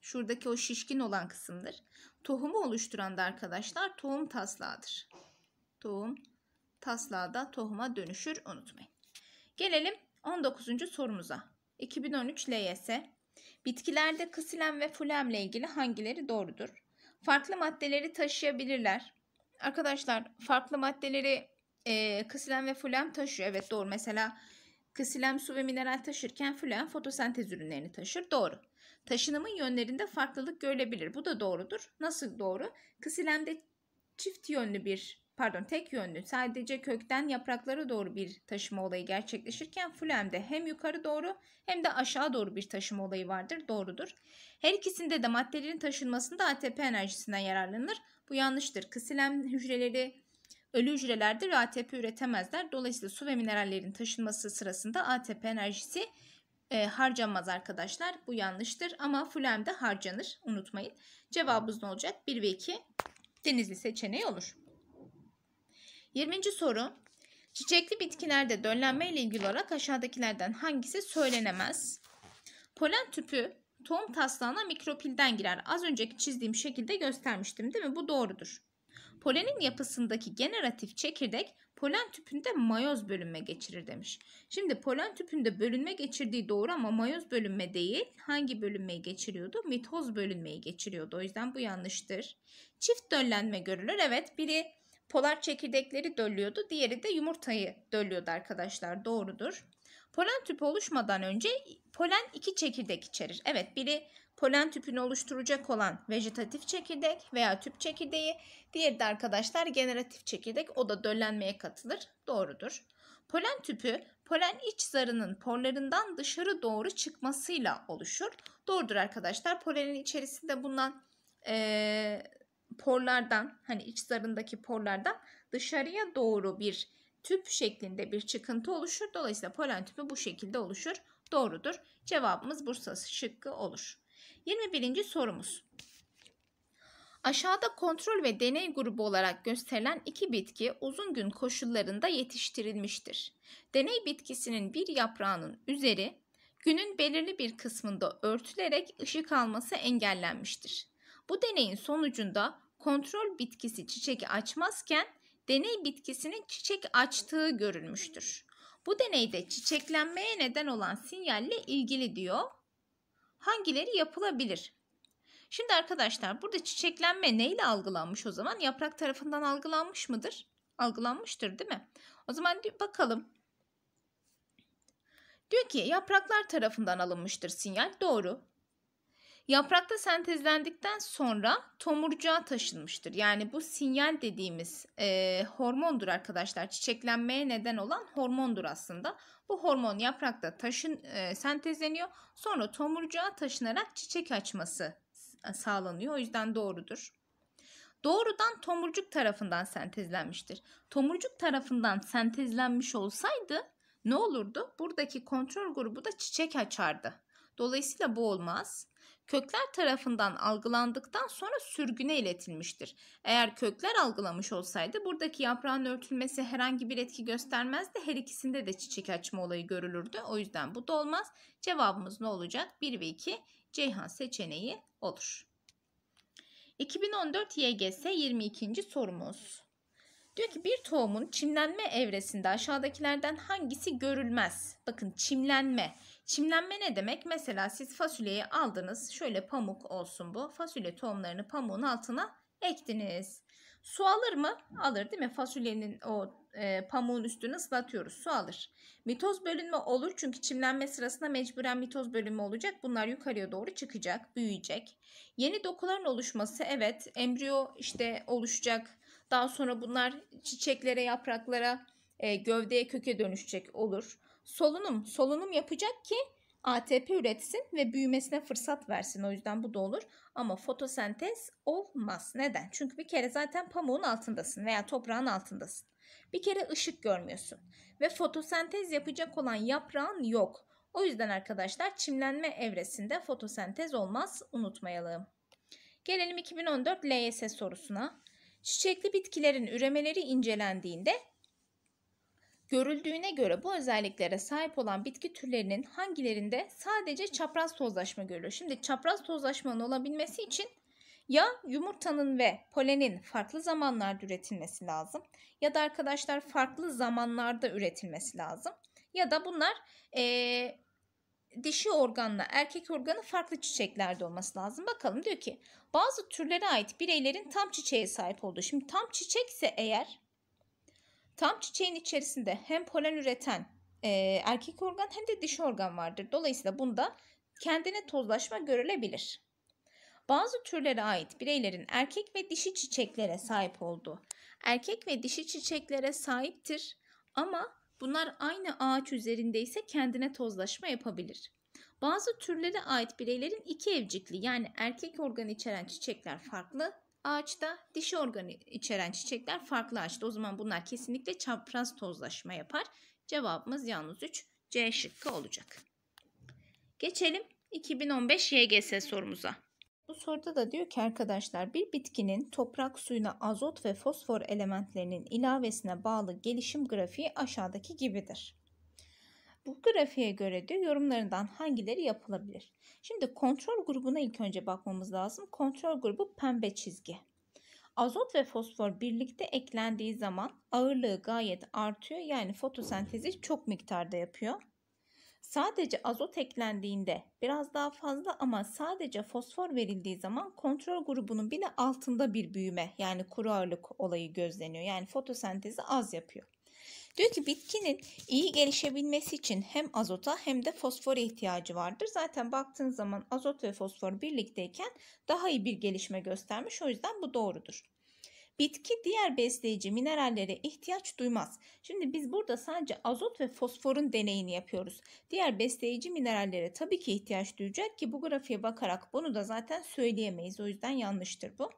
şuradaki o şişkin olan kısımdır. Tohumu oluşturan da arkadaşlar tohum taslağıdır. Tohum taslağı da tohuma dönüşür unutmayın. Gelelim 19. sorumuza. 2013 LYS. Bitkilerde kısilen ve fulemle ilgili hangileri doğrudur? Farklı maddeleri taşıyabilirler. Arkadaşlar farklı maddeleri e, kısilen ve fulem taşıyor. Evet doğru. Mesela kısilem su ve mineral taşırken fulem fotosentez ürünlerini taşır. Doğru. Taşınımın yönlerinde farklılık görülebilir. Bu da doğrudur. Nasıl doğru? Kısilemde çift yönlü bir pardon tek yönlü sadece kökten yapraklara doğru bir taşıma olayı gerçekleşirken flemde hem yukarı doğru hem de aşağı doğru bir taşıma olayı vardır. Doğrudur. Her ikisinde de maddelerin taşınmasında ATP enerjisinden yararlanır. Bu yanlıştır. Kısilem hücreleri ölü hücrelerdir ve ATP üretemezler. Dolayısıyla su ve minerallerin taşınması sırasında ATP enerjisi e, harcanmaz arkadaşlar. Bu yanlıştır ama flemde harcanır. Unutmayın. Cevabımız ne olacak? 1 ve 2 denizli seçeneği olur. 20. soru. Çiçekli bitkilerde döllenme ile ilgili olarak aşağıdakilerden hangisi söylenemez? Polen tüpü tohum taslağına mikropilden girer. Az önceki çizdiğim şekilde göstermiştim değil mi? Bu doğrudur. Polenin yapısındaki generatif çekirdek polen tüpünde mayoz bölünme geçirir demiş. Şimdi polen tüpünde bölünme geçirdiği doğru ama mayoz bölünme değil. Hangi bölünmeyi geçiriyordu? Mitoz bölünmeyi geçiriyordu. O yüzden bu yanlıştır. Çift döllenme görülür. Evet biri Polar çekirdekleri döllüyordu. Diğeri de yumurtayı döllüyordu arkadaşlar. Doğrudur. Polen tüpü oluşmadan önce polen iki çekirdek içerir. Evet biri polen tüpünü oluşturacak olan vejetatif çekirdek veya tüp çekirdeği. Diğeri de arkadaşlar generatif çekirdek. O da döllenmeye katılır. Doğrudur. Polen tüpü polen iç zarının porlarından dışarı doğru çıkmasıyla oluşur. Doğrudur arkadaşlar. Polenin içerisinde bulunan ee, porlardan hani iç zarındaki porlardan dışarıya doğru bir tüp şeklinde bir çıkıntı oluşur. Dolayısıyla polen tüpü bu şekilde oluşur. Doğrudur. Cevabımız Bursa şıkkı olur. 21. sorumuz. Aşağıda kontrol ve deney grubu olarak gösterilen iki bitki uzun gün koşullarında yetiştirilmiştir. Deney bitkisinin bir yaprağının üzeri günün belirli bir kısmında örtülerek ışık alması engellenmiştir. Bu deneyin sonucunda kontrol bitkisi çiçek açmazken deney bitkisinin çiçek açtığı görülmüştür. Bu deneyde çiçeklenmeye neden olan sinyalle ilgili diyor. Hangileri yapılabilir? Şimdi arkadaşlar burada çiçeklenme neyle algılanmış o zaman? Yaprak tarafından algılanmış mıdır? Algılanmıştır değil mi? O zaman bakalım. Diyor ki yapraklar tarafından alınmıştır sinyal. Doğru. Yaprakta sentezlendikten sonra tomurcuğa taşınmıştır. Yani bu sinyal dediğimiz e, hormondur arkadaşlar. Çiçeklenmeye neden olan hormondur aslında. Bu hormon yaprakta taşın e, sentezleniyor. Sonra tomurcuğa taşınarak çiçek açması e, sağlanıyor. O yüzden doğrudur doğrudan tomurcuk tarafından sentezlenmiştir. Tomurcuk tarafından sentezlenmiş olsaydı ne olurdu? Buradaki kontrol grubu da çiçek açardı. Dolayısıyla bu olmaz kökler tarafından algılandıktan sonra sürgüne iletilmiştir. Eğer kökler algılamış olsaydı buradaki yaprağın örtülmesi herhangi bir etki göstermezdi. Her ikisinde de çiçek açma olayı görülürdü. O yüzden bu da olmaz. Cevabımız ne olacak? 1 ve 2 Ceyhan seçeneği olur. 2014 YGS 22. sorumuz. Diyor ki bir tohumun çimlenme evresinde aşağıdakilerden hangisi görülmez? Bakın çimlenme. Çimlenme ne demek? Mesela siz fasulyeyi aldınız. Şöyle pamuk olsun bu. Fasulye tohumlarını pamuğun altına ektiniz. Su alır mı? Alır değil mi? Fasulyenin o e, pamuğun üstünü ıslatıyoruz. Su alır. Mitoz bölünme olur çünkü çimlenme sırasında mecburen mitoz bölünme olacak. Bunlar yukarıya doğru çıkacak, büyüyecek. Yeni dokuların oluşması evet embriyo işte oluşacak. Daha sonra bunlar çiçeklere, yapraklara, e, gövdeye, köke dönüşecek olur solunum solunum yapacak ki ATP üretsin ve büyümesine fırsat versin. O yüzden bu da olur. Ama fotosentez olmaz. Neden? Çünkü bir kere zaten pamuğun altındasın veya toprağın altındasın. Bir kere ışık görmüyorsun ve fotosentez yapacak olan yaprağın yok. O yüzden arkadaşlar çimlenme evresinde fotosentez olmaz unutmayalım. Gelelim 2014 LYS sorusuna. Çiçekli bitkilerin üremeleri incelendiğinde Görüldüğüne göre bu özelliklere sahip olan bitki türlerinin hangilerinde sadece çapraz tozlaşma görülüyor? Şimdi çapraz tozlaşmanın olabilmesi için ya yumurtanın ve polenin farklı zamanlarda üretilmesi lazım ya da arkadaşlar farklı zamanlarda üretilmesi lazım ya da bunlar e, dişi organla erkek organı farklı çiçeklerde olması lazım. Bakalım diyor ki bazı türlere ait bireylerin tam çiçeğe sahip olduğu. Şimdi tam çiçekse eğer Tam çiçeğin içerisinde hem polen üreten e, erkek organ hem de dişi organ vardır. Dolayısıyla bunda kendine tozlaşma görülebilir. Bazı türlere ait bireylerin erkek ve dişi çiçeklere sahip olduğu. Erkek ve dişi çiçeklere sahiptir ama bunlar aynı ağaç üzerinde ise kendine tozlaşma yapabilir. Bazı türlere ait bireylerin iki evcikli yani erkek organ içeren çiçekler farklı, Ağaçta dişi organı içeren çiçekler farklı ağaçta. O zaman bunlar kesinlikle çapraz tozlaşma yapar. Cevabımız yalnız 3 C şıkkı olacak. Geçelim 2015 YGS sorumuza. Bu soruda da diyor ki arkadaşlar bir bitkinin toprak suyuna azot ve fosfor elementlerinin ilavesine bağlı gelişim grafiği aşağıdaki gibidir. Bu grafiğe göre de yorumlarından hangileri yapılabilir? Şimdi kontrol grubuna ilk önce bakmamız lazım. Kontrol grubu pembe çizgi. Azot ve fosfor birlikte eklendiği zaman ağırlığı gayet artıyor. Yani fotosentezi çok miktarda yapıyor. Sadece azot eklendiğinde biraz daha fazla ama sadece fosfor verildiği zaman kontrol grubunun bile altında bir büyüme yani kuru ağırlık olayı gözleniyor. Yani fotosentezi az yapıyor. Diyor ki bitkinin iyi gelişebilmesi için hem azota hem de fosfora ihtiyacı vardır. Zaten baktığın zaman azot ve fosfor birlikteyken daha iyi bir gelişme göstermiş. O yüzden bu doğrudur. Bitki diğer besleyici minerallere ihtiyaç duymaz. Şimdi biz burada sadece azot ve fosforun deneyini yapıyoruz. Diğer besleyici minerallere tabii ki ihtiyaç duyacak ki bu grafiğe bakarak bunu da zaten söyleyemeyiz. O yüzden yanlıştır bu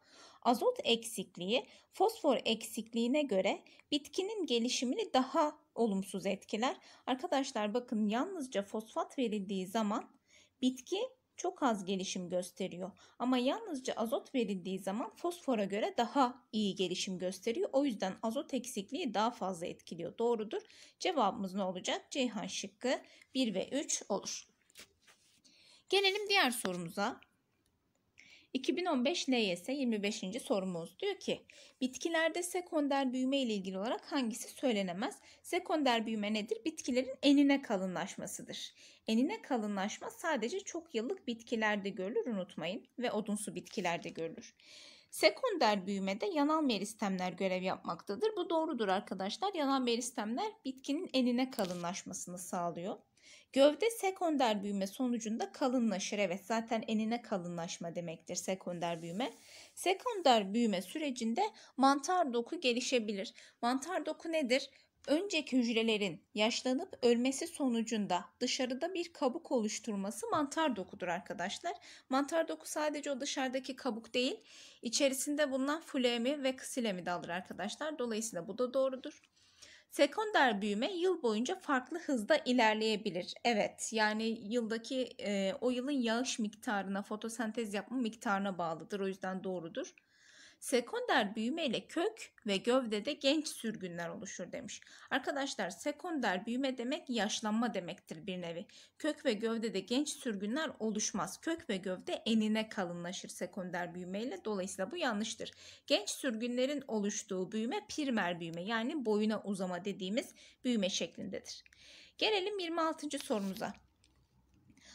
azot eksikliği fosfor eksikliğine göre bitkinin gelişimini daha olumsuz etkiler. Arkadaşlar bakın yalnızca fosfat verildiği zaman bitki çok az gelişim gösteriyor. Ama yalnızca azot verildiği zaman fosfora göre daha iyi gelişim gösteriyor. O yüzden azot eksikliği daha fazla etkiliyor. Doğrudur. Cevabımız ne olacak? Ceyhan şıkkı 1 ve 3 olur. Gelelim diğer sorumuza. 2015 LYS 25. sorumuz diyor ki bitkilerde sekonder büyüme ile ilgili olarak hangisi söylenemez? Sekonder büyüme nedir? Bitkilerin enine kalınlaşmasıdır. Enine kalınlaşma sadece çok yıllık bitkilerde görülür unutmayın ve odunsu bitkilerde görülür. Sekonder büyümede yanal meristemler görev yapmaktadır. Bu doğrudur arkadaşlar. Yanal meristemler bitkinin enine kalınlaşmasını sağlıyor. Gövde sekonder büyüme sonucunda kalınlaşır. Evet zaten enine kalınlaşma demektir sekonder büyüme. Sekonder büyüme sürecinde mantar doku gelişebilir. Mantar doku nedir? Önceki hücrelerin yaşlanıp ölmesi sonucunda dışarıda bir kabuk oluşturması mantar dokudur arkadaşlar. Mantar doku sadece o dışarıdaki kabuk değil, içerisinde bulunan fulemi ve ksilemi de alır arkadaşlar. Dolayısıyla bu da doğrudur. Sekonder büyüme yıl boyunca farklı hızda ilerleyebilir. Evet yani yıldaki e, o yılın yağış miktarına, fotosentez yapma miktarına bağlıdır. O yüzden doğrudur. Sekonder büyümeyle kök ve gövdede genç sürgünler oluşur demiş. Arkadaşlar sekonder büyüme demek yaşlanma demektir bir nevi. Kök ve gövdede genç sürgünler oluşmaz. Kök ve gövde enine kalınlaşır sekonder büyümeyle. Dolayısıyla bu yanlıştır. Genç sürgünlerin oluştuğu büyüme primer büyüme yani boyuna uzama dediğimiz büyüme şeklindedir. Gelelim 26. sorumuza.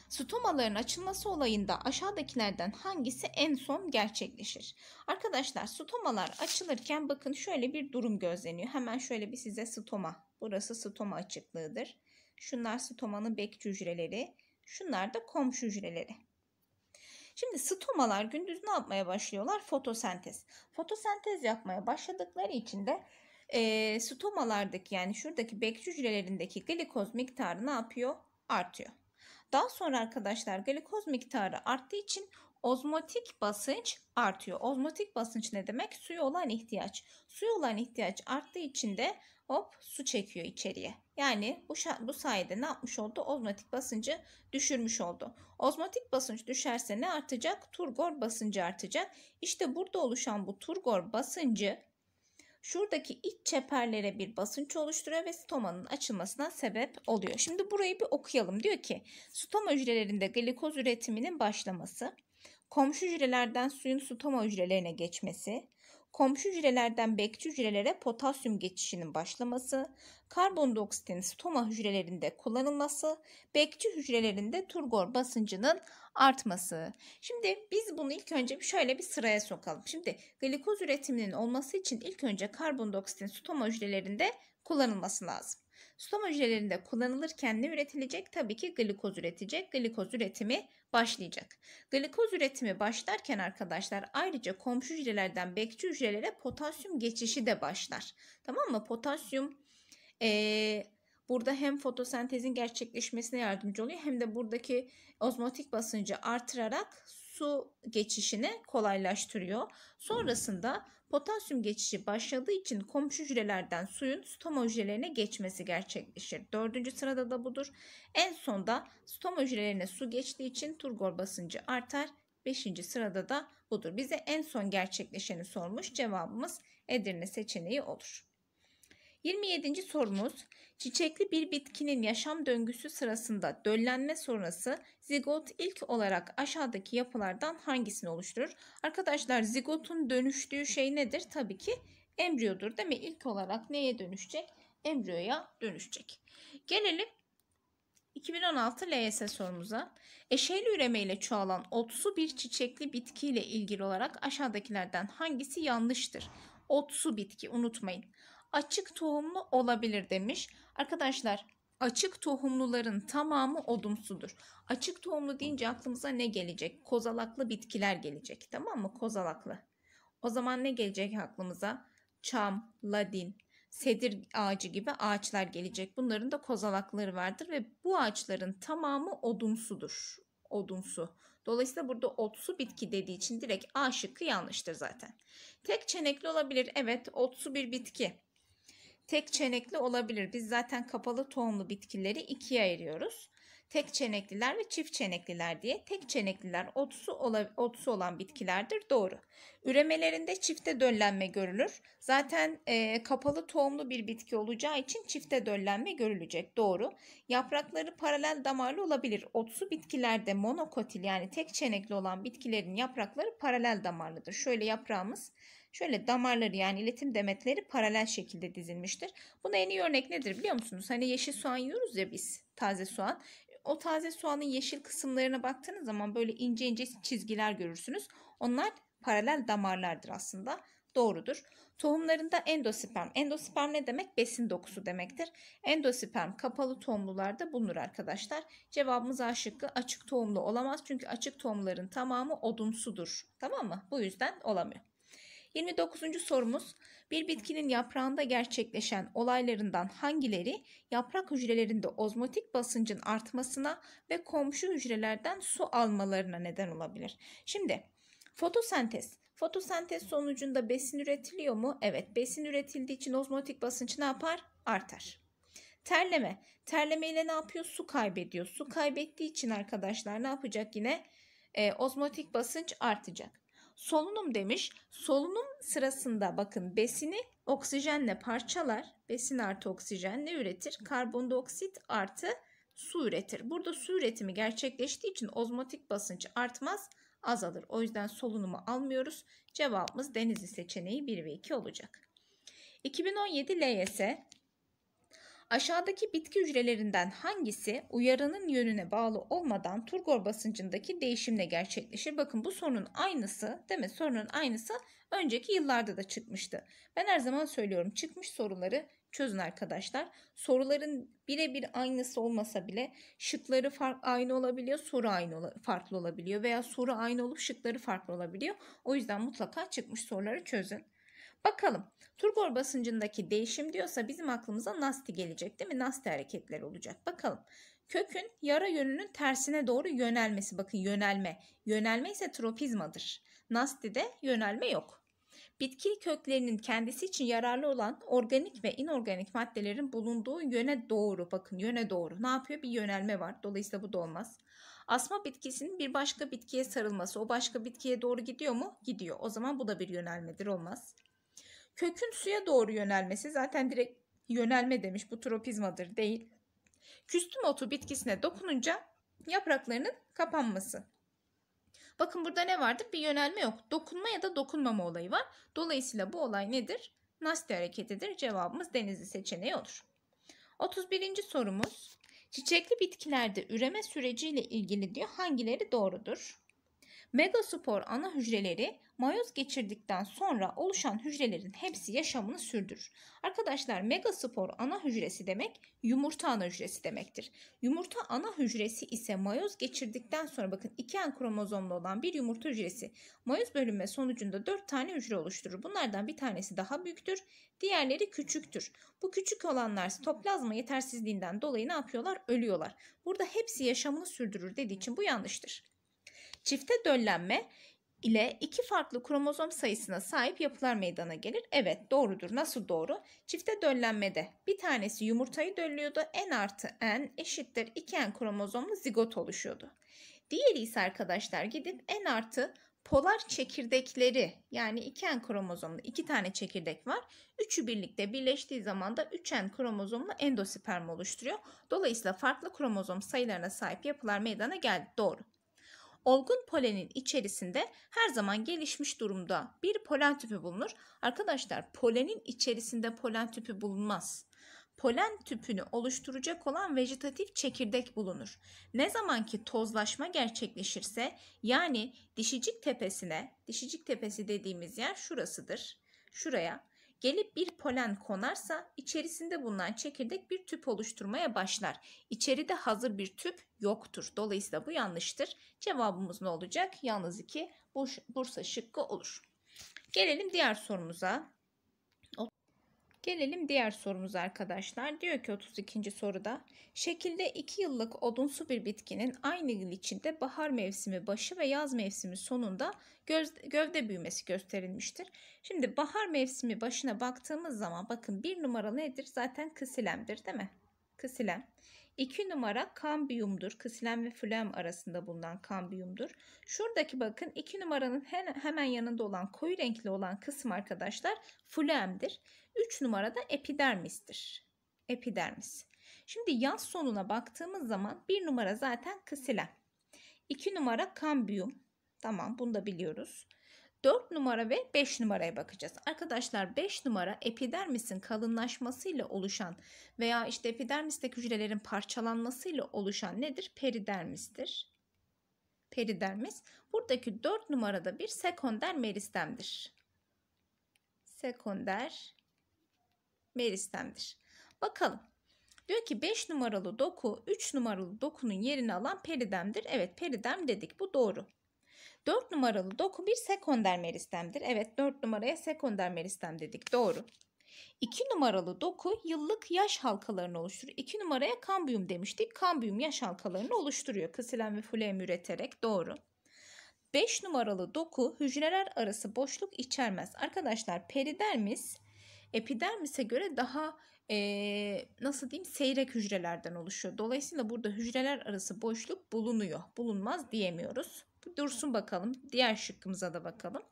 Stomaların açılması olayında aşağıdakilerden hangisi en son gerçekleşir? Arkadaşlar stomalar açılırken bakın şöyle bir durum gözleniyor. Hemen şöyle bir size stoma. Burası stoma açıklığıdır. Şunlar stomanın bekçi hücreleri. Şunlar da komşu hücreleri. Şimdi stomalar gündüz ne yapmaya başlıyorlar? Fotosentez. Fotosentez yapmaya başladıkları için de e, stomalardaki yani şuradaki bekçi hücrelerindeki glikoz miktarı ne yapıyor? Artıyor. Daha sonra arkadaşlar glikoz miktarı arttığı için ozmotik basınç artıyor. Ozmotik basınç ne demek? Suya olan ihtiyaç. Suya olan ihtiyaç arttığı için de hop su çekiyor içeriye. Yani bu, bu sayede ne yapmış oldu? Ozmotik basıncı düşürmüş oldu. Ozmotik basınç düşerse ne artacak? Turgor basıncı artacak. İşte burada oluşan bu turgor basıncı şuradaki iç çeperlere bir basınç oluşturuyor ve stomanın açılmasına sebep oluyor. Şimdi burayı bir okuyalım. Diyor ki stoma hücrelerinde glikoz üretiminin başlaması, komşu hücrelerden suyun stoma hücrelerine geçmesi, komşu hücrelerden bekçi hücrelere potasyum geçişinin başlaması, karbondioksitin stoma hücrelerinde kullanılması, bekçi hücrelerinde turgor basıncının artması. Şimdi biz bunu ilk önce şöyle bir sıraya sokalım. Şimdi glikoz üretiminin olması için ilk önce karbondioksitin stoma hücrelerinde kullanılması lazım. Stom hücrelerinde kullanılırken ne üretilecek? Tabii ki glikoz üretecek. Glikoz üretimi başlayacak. Glikoz üretimi başlarken arkadaşlar ayrıca komşu hücrelerden bekçi hücrelere potasyum geçişi de başlar. Tamam mı? Potasyum ee, burada hem fotosentezin gerçekleşmesine yardımcı oluyor hem de buradaki ozmotik basıncı artırarak su geçişini kolaylaştırıyor. Sonrasında potasyum geçişi başladığı için komşu hücrelerden suyun stoma hücrelerine geçmesi gerçekleşir. Dördüncü sırada da budur. En sonda stoma hücrelerine su geçtiği için turgor basıncı artar. Beşinci sırada da budur. Bize en son gerçekleşeni sormuş. Cevabımız Edirne seçeneği olur. 27. sorumuz çiçekli bir bitkinin yaşam döngüsü sırasında döllenme sonrası zigot ilk olarak aşağıdaki yapılardan hangisini oluşturur? Arkadaşlar zigotun dönüştüğü şey nedir? Tabii ki embriyodur değil mi? İlk olarak neye dönüşecek? Embriyoya dönüşecek. Gelelim 2016 LYS sorumuza eşeğli üreme ile çoğalan otsu bir çiçekli bitki ile ilgili olarak aşağıdakilerden hangisi yanlıştır? Otsu bitki unutmayın açık tohumlu olabilir demiş. Arkadaşlar açık tohumluların tamamı odumsudur. Açık tohumlu deyince aklımıza ne gelecek? Kozalaklı bitkiler gelecek tamam mı? Kozalaklı. O zaman ne gelecek aklımıza? Çam, ladin, sedir ağacı gibi ağaçlar gelecek. Bunların da kozalakları vardır ve bu ağaçların tamamı odumsudur. Odumsu. Dolayısıyla burada otsu bitki dediği için direkt A şıkkı yanlıştır zaten. Tek çenekli olabilir. Evet otsu bir bitki tek çenekli olabilir. Biz zaten kapalı tohumlu bitkileri ikiye ayırıyoruz. Tek çenekliler ve çift çenekliler diye. Tek çenekliler otsu, ola, otsu olan bitkilerdir. Doğru. Üremelerinde çifte döllenme görülür. Zaten e, kapalı tohumlu bir bitki olacağı için çifte döllenme görülecek. Doğru. Yaprakları paralel damarlı olabilir. Otsu bitkilerde monokotil yani tek çenekli olan bitkilerin yaprakları paralel damarlıdır. Şöyle yaprağımız şöyle damarları yani iletim demetleri paralel şekilde dizilmiştir. Buna en iyi örnek nedir biliyor musunuz? Hani yeşil soğan yiyoruz ya biz taze soğan. O taze soğanın yeşil kısımlarına baktığınız zaman böyle ince ince çizgiler görürsünüz. Onlar paralel damarlardır aslında. Doğrudur. Tohumlarında endosperm. Endosperm ne demek? Besin dokusu demektir. Endosperm kapalı tohumlularda bulunur arkadaşlar. Cevabımız A şıkkı açık tohumlu olamaz. Çünkü açık tohumların tamamı odunsudur. Tamam mı? Bu yüzden olamıyor. 29. sorumuz bir bitkinin yaprağında gerçekleşen olaylarından hangileri yaprak hücrelerinde ozmotik basıncın artmasına ve komşu hücrelerden su almalarına neden olabilir? Şimdi fotosentez. Fotosentez sonucunda besin üretiliyor mu? Evet besin üretildiği için ozmotik basınç ne yapar? Artar. Terleme. Terleme ile ne yapıyor? Su kaybediyor. Su kaybettiği için arkadaşlar ne yapacak yine? E, ozmotik basınç artacak solunum demiş. Solunum sırasında bakın besini oksijenle parçalar. Besin artı oksijen ne üretir? Karbondioksit artı su üretir. Burada su üretimi gerçekleştiği için ozmotik basınç artmaz azalır. O yüzden solunumu almıyoruz. Cevabımız denizli seçeneği 1 ve 2 olacak. 2017 LYS Aşağıdaki bitki hücrelerinden hangisi uyarının yönüne bağlı olmadan turgor basıncındaki değişimle gerçekleşir? Bakın bu sorunun aynısı değil mi? Sorunun aynısı önceki yıllarda da çıkmıştı. Ben her zaman söylüyorum çıkmış soruları çözün arkadaşlar. Soruların birebir aynısı olmasa bile şıkları farklı aynı olabiliyor, soru aynı ola, farklı olabiliyor veya soru aynı olup şıkları farklı olabiliyor. O yüzden mutlaka çıkmış soruları çözün. Bakalım Turgor basıncındaki değişim diyorsa bizim aklımıza nasti gelecek değil mi? Nasti hareketler olacak. Bakalım. Kökün yara yönünün tersine doğru yönelmesi. Bakın yönelme. Yönelme ise tropizmadır. Nasti'de yönelme yok. Bitki köklerinin kendisi için yararlı olan organik ve inorganik maddelerin bulunduğu yöne doğru bakın yöne doğru ne yapıyor bir yönelme var dolayısıyla bu da olmaz. Asma bitkisinin bir başka bitkiye sarılması o başka bitkiye doğru gidiyor mu? Gidiyor o zaman bu da bir yönelmedir olmaz. Kökün suya doğru yönelmesi zaten direkt yönelme demiş bu tropizmadır değil. Küstüm otu bitkisine dokununca yapraklarının kapanması. Bakın burada ne vardı? Bir yönelme yok. Dokunma ya da dokunmama olayı var. Dolayısıyla bu olay nedir? Nasti hareketidir. Cevabımız denizli seçeneği olur. 31. sorumuz. Çiçekli bitkilerde üreme süreciyle ilgili diyor hangileri doğrudur? Megaspor ana hücreleri mayoz geçirdikten sonra oluşan hücrelerin hepsi yaşamını sürdürür. Arkadaşlar megaspor ana hücresi demek yumurta ana hücresi demektir. Yumurta ana hücresi ise mayoz geçirdikten sonra bakın iki en kromozomlu olan bir yumurta hücresi mayoz bölünme sonucunda dört tane hücre oluşturur. Bunlardan bir tanesi daha büyüktür, diğerleri küçüktür. Bu küçük olanlar toplazma yetersizliğinden dolayı ne yapıyorlar? Ölüyorlar. Burada hepsi yaşamını sürdürür dediği için bu yanlıştır. Çifte döllenme ile iki farklı kromozom sayısına sahip yapılar meydana gelir. Evet doğrudur. Nasıl doğru? Çifte döllenmede bir tanesi yumurtayı döllüyordu. N artı N eşittir 2N kromozomlu zigot oluşuyordu. Diğeri ise arkadaşlar gidip N artı polar çekirdekleri yani 2N kromozomlu iki tane çekirdek var. Üçü birlikte birleştiği zaman da 3N kromozomlu endosperm oluşturuyor. Dolayısıyla farklı kromozom sayılarına sahip yapılar meydana geldi. Doğru. Olgun polenin içerisinde her zaman gelişmiş durumda bir polen tüpü bulunur. Arkadaşlar polenin içerisinde polen tüpü bulunmaz. Polen tüpünü oluşturacak olan vejetatif çekirdek bulunur. Ne zamanki tozlaşma gerçekleşirse yani dişicik tepesine, dişicik tepesi dediğimiz yer şurasıdır. Şuraya gelip bir polen konarsa içerisinde bulunan çekirdek bir tüp oluşturmaya başlar. İçeride hazır bir tüp yoktur. Dolayısıyla bu yanlıştır. Cevabımız ne olacak? Yalnız 2 Bursa şıkkı olur. Gelelim diğer sorumuza. Gelelim diğer sorumuz arkadaşlar. Diyor ki 32. soruda şekilde 2 yıllık odunsu bir bitkinin aynı yıl içinde bahar mevsimi başı ve yaz mevsimi sonunda göz, gövde büyümesi gösterilmiştir. Şimdi bahar mevsimi başına baktığımız zaman bakın bir numara nedir? Zaten kısilemdir değil mi? Kısilem. 2 numara kambiyumdur. Kısilem ve flem arasında bulunan kambiyumdur. Şuradaki bakın 2 numaranın hemen yanında olan koyu renkli olan kısım arkadaşlar flemdir. 3 numarada epidermistir. Epidermis. Şimdi yaz sonuna baktığımız zaman 1 numara zaten ksilem. 2 numara kambiyum. Tamam bunu da biliyoruz. 4 numara ve 5 numaraya bakacağız. Arkadaşlar 5 numara epidermisin kalınlaşmasıyla oluşan veya işte epidermisteki hücrelerin parçalanmasıyla oluşan nedir? Peridermistir. Peridermis. Buradaki 4 numarada bir sekonder meristemdir. Sekonder meristemdir. Bakalım. Diyor ki 5 numaralı doku 3 numaralı dokunun yerini alan peridemdir. Evet peridem dedik bu doğru. 4 numaralı doku bir sekonder meristemdir. Evet 4 numaraya sekonder meristem dedik doğru. 2 numaralı doku yıllık yaş halkalarını oluşturur. 2 numaraya kambiyum demiştik. Kambiyum yaş halkalarını oluşturuyor. Kasilen ve fulem üreterek doğru. 5 numaralı doku hücreler arası boşluk içermez. Arkadaşlar peridermis Epidermise göre daha e, nasıl diyeyim seyrek hücrelerden oluşuyor. Dolayısıyla burada hücreler arası boşluk bulunuyor. Bulunmaz diyemiyoruz. Dursun bakalım. Diğer şıkkımıza da bakalım.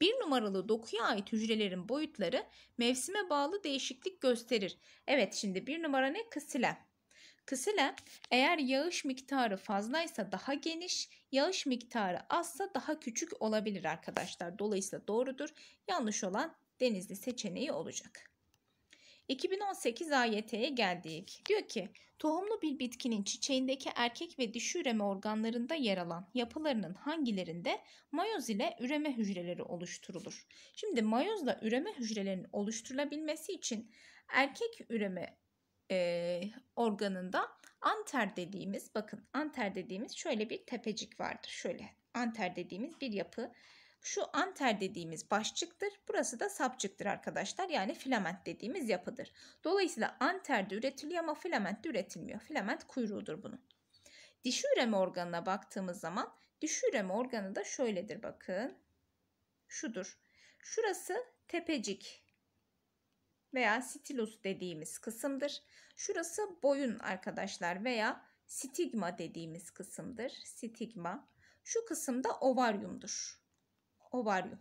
Bir numaralı dokuya ait hücrelerin boyutları mevsime bağlı değişiklik gösterir. Evet şimdi bir numara ne? Kısilem. Kısilem eğer yağış miktarı fazlaysa daha geniş, yağış miktarı azsa daha küçük olabilir arkadaşlar. Dolayısıyla doğrudur. Yanlış olan Denizli seçeneği olacak. 2018 AYT'ye geldik. Diyor ki tohumlu bir bitkinin çiçeğindeki erkek ve dişi üreme organlarında yer alan yapılarının hangilerinde mayoz ile üreme hücreleri oluşturulur? Şimdi mayozla üreme hücrelerinin oluşturulabilmesi için erkek üreme e, organında anter dediğimiz bakın anter dediğimiz şöyle bir tepecik vardır. Şöyle anter dediğimiz bir yapı şu anter dediğimiz başçıktır. Burası da sapçıktır arkadaşlar. Yani filament dediğimiz yapıdır. Dolayısıyla anterde üretiliyor ama filament üretilmiyor. Filament kuyruğudur bunun. Dişi üreme organına baktığımız zaman dişi üreme organı da şöyledir bakın. Şudur. Şurası tepecik veya stilus dediğimiz kısımdır. Şurası boyun arkadaşlar veya stigma dediğimiz kısımdır. Stigma. Şu kısımda ovaryumdur. Ovaryum.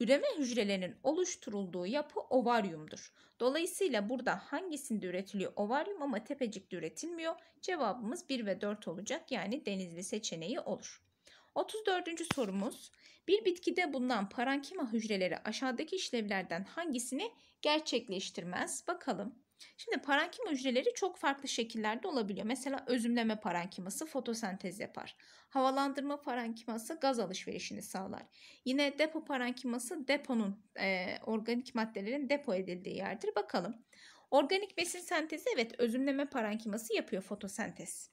Üreme hücrelerinin oluşturulduğu yapı ovaryumdur. Dolayısıyla burada hangisinde üretiliyor ovaryum ama tepecikte üretilmiyor? Cevabımız 1 ve 4 olacak yani denizli seçeneği olur. 34. sorumuz. Bir bitkide bulunan parankima hücreleri aşağıdaki işlevlerden hangisini gerçekleştirmez? Bakalım. Şimdi parankima hücreleri çok farklı şekillerde olabiliyor. Mesela özümleme parankiması fotosentez yapar. Havalandırma parankiması gaz alışverişini sağlar. Yine depo parankiması deponun e, organik maddelerin depo edildiği yerdir. Bakalım. Organik besin sentezi evet özümleme parankiması yapıyor fotosentez.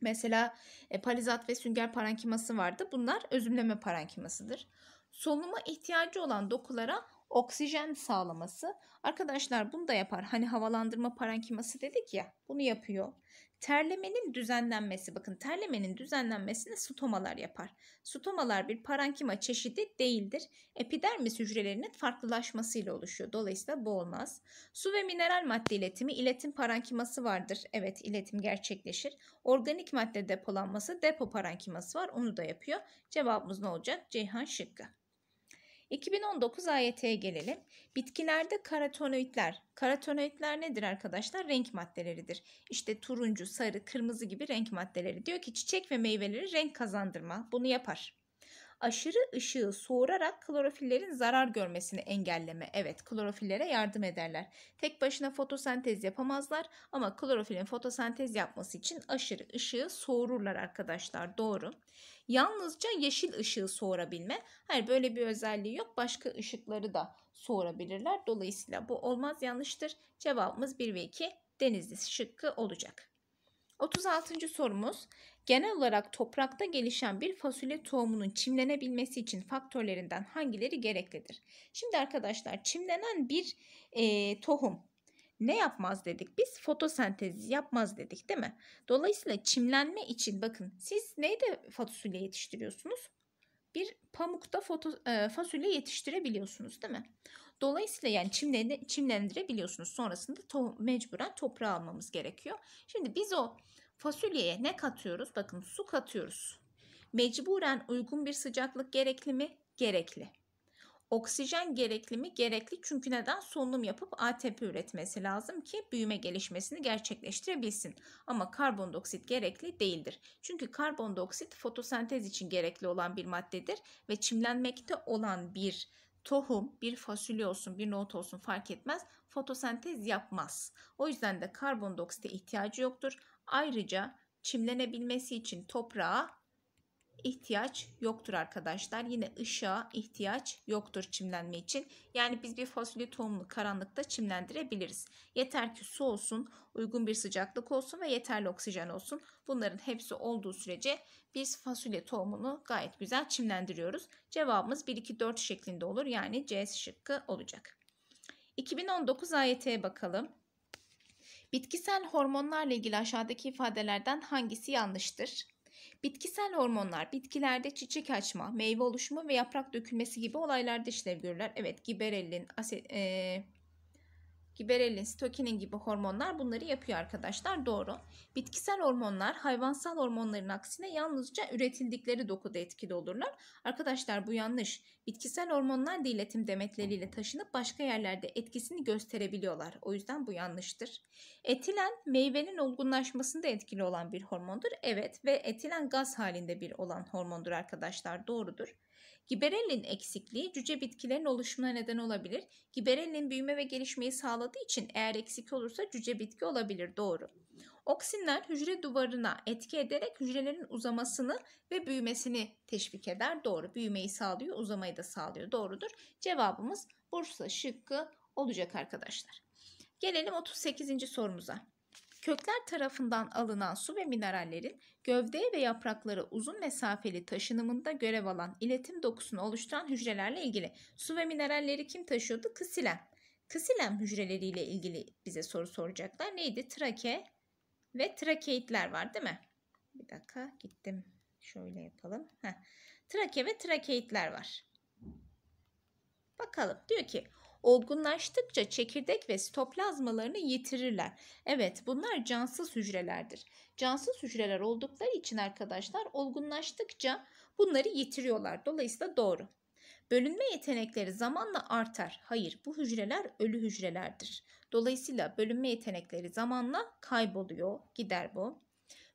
Mesela e, palizat ve sünger parankiması vardı. Bunlar özümleme parankimasıdır. Solunuma ihtiyacı olan dokulara oksijen sağlaması. Arkadaşlar bunu da yapar. Hani havalandırma parenkiması dedik ya bunu yapıyor. Terlemenin düzenlenmesi bakın terlemenin düzenlenmesini stomalar yapar. Stomalar bir parankima çeşidi değildir. Epidermis hücrelerinin farklılaşmasıyla oluşuyor. Dolayısıyla bu olmaz. Su ve mineral madde iletimi iletim parankiması vardır. Evet iletim gerçekleşir. Organik madde depolanması depo parankiması var. Onu da yapıyor. Cevabımız ne olacak? Ceyhan şıkkı. 2019 AYT'ye gelelim. Bitkilerde karotenoidler. Karotenoidler nedir arkadaşlar? Renk maddeleridir. İşte turuncu, sarı, kırmızı gibi renk maddeleri. Diyor ki çiçek ve meyveleri renk kazandırma. Bunu yapar. Aşırı ışığı soğurarak klorofillerin zarar görmesini engelleme. Evet klorofillere yardım ederler. Tek başına fotosentez yapamazlar ama klorofilin fotosentez yapması için aşırı ışığı soğururlar arkadaşlar. Doğru. Yalnızca yeşil ışığı soğurabilme. Hayır böyle bir özelliği yok. Başka ışıkları da soğurabilirler. Dolayısıyla bu olmaz yanlıştır. Cevabımız 1 ve 2 denizli şıkkı olacak. 36. sorumuz genel olarak toprakta gelişen bir fasulye tohumunun çimlenebilmesi için faktörlerinden hangileri gereklidir? Şimdi arkadaşlar çimlenen bir e, tohum ne yapmaz dedik? Biz fotosentezi yapmaz dedik değil mi? Dolayısıyla çimlenme için bakın siz neyde fasulye yetiştiriyorsunuz? Bir pamukta foto, e, fasulye yetiştirebiliyorsunuz değil mi? Dolayısıyla yani çimlen, çimlendirebiliyorsunuz. Sonrasında to, mecburen toprağı almamız gerekiyor. Şimdi biz o fasulyeye ne katıyoruz? Bakın su katıyoruz. Mecburen uygun bir sıcaklık gerekli mi? Gerekli. Oksijen gerekli mi? Gerekli. Çünkü neden? Solunum yapıp ATP üretmesi lazım ki büyüme gelişmesini gerçekleştirebilsin. Ama karbondioksit gerekli değildir. Çünkü karbondioksit fotosentez için gerekli olan bir maddedir ve çimlenmekte olan bir tohum, bir fasulye olsun, bir nohut olsun fark etmez. Fotosentez yapmaz. O yüzden de karbondioksite ihtiyacı yoktur. Ayrıca çimlenebilmesi için toprağa ihtiyaç yoktur arkadaşlar. Yine ışığa ihtiyaç yoktur çimlenme için. Yani biz bir fasulye tohumunu karanlıkta çimlendirebiliriz. Yeter ki su olsun, uygun bir sıcaklık olsun ve yeterli oksijen olsun. Bunların hepsi olduğu sürece biz fasulye tohumunu gayet güzel çimlendiriyoruz. Cevabımız 1-2-4 şeklinde olur. Yani C şıkkı olacak. 2019 AYT'ye bakalım. Bitkisel hormonlarla ilgili aşağıdaki ifadelerden hangisi yanlıştır? Bitkisel hormonlar bitkilerde çiçek açma, meyve oluşumu ve yaprak dökülmesi gibi olaylarda işlev görürler. Evet giberellin, asit, giberelin, stokinin gibi hormonlar bunları yapıyor arkadaşlar. Doğru. Bitkisel hormonlar hayvansal hormonların aksine yalnızca üretildikleri dokuda etkili olurlar. Arkadaşlar bu yanlış. Bitkisel hormonlar diletim demetleriyle taşınıp başka yerlerde etkisini gösterebiliyorlar. O yüzden bu yanlıştır. Etilen meyvenin olgunlaşmasında etkili olan bir hormondur. Evet ve etilen gaz halinde bir olan hormondur arkadaşlar. Doğrudur. Giberellin eksikliği cüce bitkilerin oluşumuna neden olabilir. Giberellin büyüme ve gelişmeyi sağladığı için eğer eksik olursa cüce bitki olabilir doğru. Oksinler hücre duvarına etki ederek hücrelerin uzamasını ve büyümesini teşvik eder. Doğru. Büyümeyi sağlıyor, uzamayı da sağlıyor. Doğrudur. Cevabımız Bursa şıkkı olacak arkadaşlar. Gelelim 38. sorumuza. Kökler tarafından alınan su ve minerallerin gövdeye ve yapraklara uzun mesafeli taşınımında görev alan iletim dokusunu oluşturan hücrelerle ilgili. Su ve mineralleri kim taşıyordu? Kısilem. Kısilem hücreleriyle ilgili bize soru soracaklar. Neydi? Trake ve trakeitler var değil mi? Bir dakika gittim. Şöyle yapalım. Heh. Trake ve trakeitler var. Bakalım diyor ki olgunlaştıkça çekirdek ve sitoplazmalarını yitirirler. Evet bunlar cansız hücrelerdir. Cansız hücreler oldukları için arkadaşlar olgunlaştıkça bunları yitiriyorlar. Dolayısıyla doğru. Bölünme yetenekleri zamanla artar. Hayır, bu hücreler ölü hücrelerdir. Dolayısıyla bölünme yetenekleri zamanla kayboluyor. Gider bu.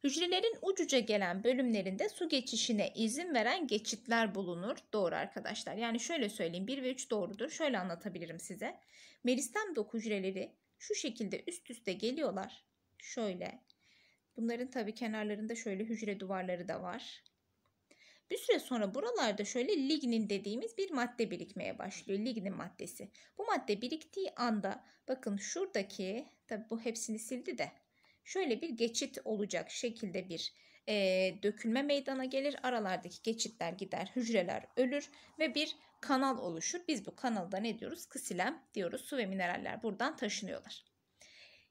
Hücrelerin ucuca gelen bölümlerinde su geçişine izin veren geçitler bulunur. Doğru arkadaşlar. Yani şöyle söyleyeyim 1 ve 3 doğrudur. Şöyle anlatabilirim size. Meristem doku hücreleri şu şekilde üst üste geliyorlar. Şöyle. Bunların tabi kenarlarında şöyle hücre duvarları da var. Bir süre sonra buralarda şöyle lignin dediğimiz bir madde birikmeye başlıyor. Lignin maddesi. Bu madde biriktiği anda bakın şuradaki tabi bu hepsini sildi de şöyle bir geçit olacak şekilde bir e, dökülme meydana gelir. Aralardaki geçitler gider, hücreler ölür ve bir kanal oluşur. Biz bu kanalda ne diyoruz? Ksilem diyoruz. Su ve mineraller buradan taşınıyorlar.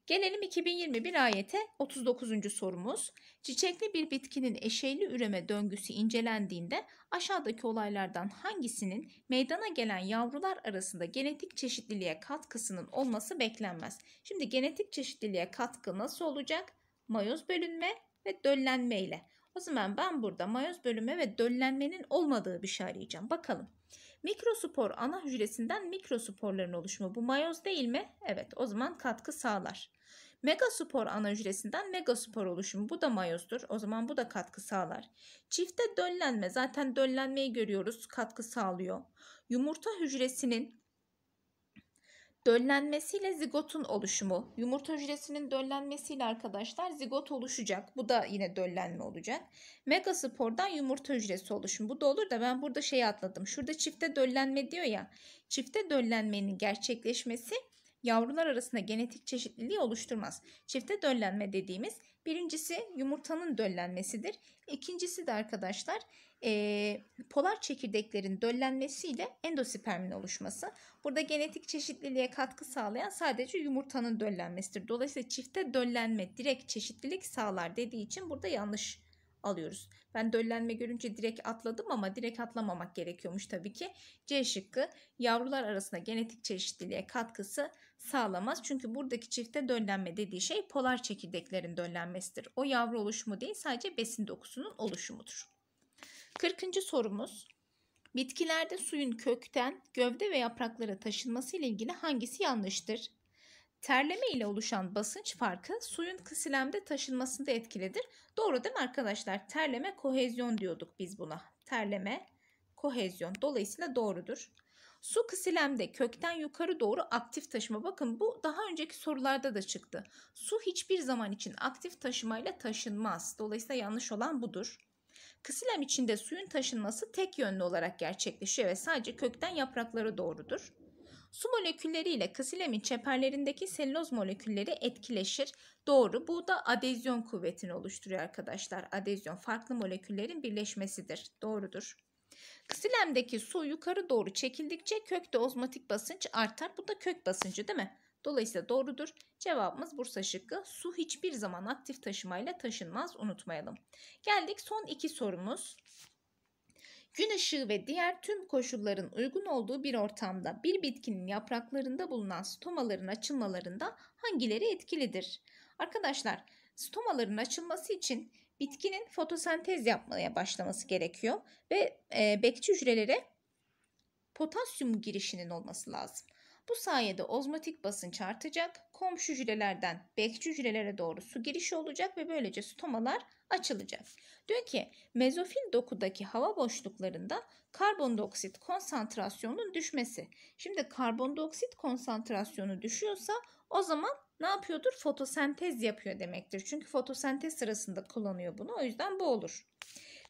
Gelelim 2021 ayete 39. sorumuz. Çiçekli bir bitkinin eşeyli üreme döngüsü incelendiğinde aşağıdaki olaylardan hangisinin meydana gelen yavrular arasında genetik çeşitliliğe katkısının olması beklenmez. Şimdi genetik çeşitliliğe katkı nasıl olacak? Mayoz bölünme ve döllenme ile. O zaman ben burada mayoz bölünme ve döllenmenin olmadığı bir şey arayacağım. Bakalım. Mikrospor ana hücresinden mikrosporların oluşumu bu mayoz değil mi? Evet o zaman katkı sağlar. Megaspor ana hücresinden megaspor oluşumu bu da mayozdur. O zaman bu da katkı sağlar. Çifte döllenme zaten döllenmeyi görüyoruz katkı sağlıyor. Yumurta hücresinin döllenmesiyle zigotun oluşumu. Yumurta hücresinin döllenmesiyle arkadaşlar zigot oluşacak. Bu da yine döllenme olacak. Megaspor'dan yumurta hücresi oluşumu. Bu da olur da ben burada şeyi atladım. Şurada çifte döllenme diyor ya. Çifte döllenmenin gerçekleşmesi yavrular arasında genetik çeşitliliği oluşturmaz. Çifte döllenme dediğimiz birincisi yumurtanın döllenmesidir. İkincisi de arkadaşlar e, polar çekirdeklerin döllenmesiyle endospermin oluşması. Burada genetik çeşitliliğe katkı sağlayan sadece yumurtanın döllenmesidir. Dolayısıyla çifte döllenme direkt çeşitlilik sağlar dediği için burada yanlış alıyoruz. Ben döllenme görünce direkt atladım ama direkt atlamamak gerekiyormuş tabii ki. C şıkkı yavrular arasında genetik çeşitliliğe katkısı sağlamaz. Çünkü buradaki çifte döllenme dediği şey polar çekirdeklerin döllenmesidir. O yavru oluşumu değil sadece besin dokusunun oluşumudur. 40. sorumuz. Bitkilerde suyun kökten gövde ve yapraklara taşınması ile ilgili hangisi yanlıştır? Terleme ile oluşan basınç farkı suyun kısilemde taşınmasında etkiledir. Doğru değil mi arkadaşlar? Terleme kohezyon diyorduk biz buna. Terleme kohezyon. Dolayısıyla doğrudur. Su kısilemde kökten yukarı doğru aktif taşıma. Bakın bu daha önceki sorularda da çıktı. Su hiçbir zaman için aktif taşımayla taşınmaz. Dolayısıyla yanlış olan budur. Ksilem içinde suyun taşınması tek yönlü olarak gerçekleşiyor ve sadece kökten yapraklara doğrudur. Su molekülleriyle kasilemin çeperlerindeki selüloz molekülleri etkileşir. Doğru bu da adezyon kuvvetini oluşturuyor arkadaşlar. Adezyon farklı moleküllerin birleşmesidir. Doğrudur. Kasilemdeki su yukarı doğru çekildikçe kökte ozmotik basınç artar. Bu da kök basıncı değil mi? Dolayısıyla doğrudur. Cevabımız Bursa şıkkı. Su hiçbir zaman aktif taşımayla taşınmaz unutmayalım. Geldik son iki sorumuz. Gün ışığı ve diğer tüm koşulların uygun olduğu bir ortamda bir bitkinin yapraklarında bulunan stomaların açılmalarında hangileri etkilidir? Arkadaşlar stomaların açılması için bitkinin fotosentez yapmaya başlaması gerekiyor ve e, bekçi hücrelere potasyum girişinin olması lazım. Bu sayede ozmotik basınç artacak, komşu hücrelerden bekçi hücrelere doğru su girişi olacak ve böylece stomalar açılacak. Diyor ki mezofil dokudaki hava boşluklarında karbondioksit konsantrasyonunun düşmesi. Şimdi karbondioksit konsantrasyonu düşüyorsa o zaman ne yapıyordur? Fotosentez yapıyor demektir. Çünkü fotosentez sırasında kullanıyor bunu. O yüzden bu olur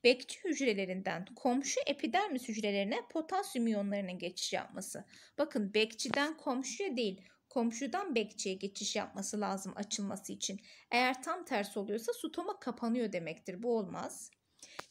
bekçi hücrelerinden komşu epidermis hücrelerine potasyum iyonlarının geçiş yapması. Bakın bekçiden komşuya değil komşudan bekçiye geçiş yapması lazım açılması için. Eğer tam tersi oluyorsa stoma kapanıyor demektir. Bu olmaz.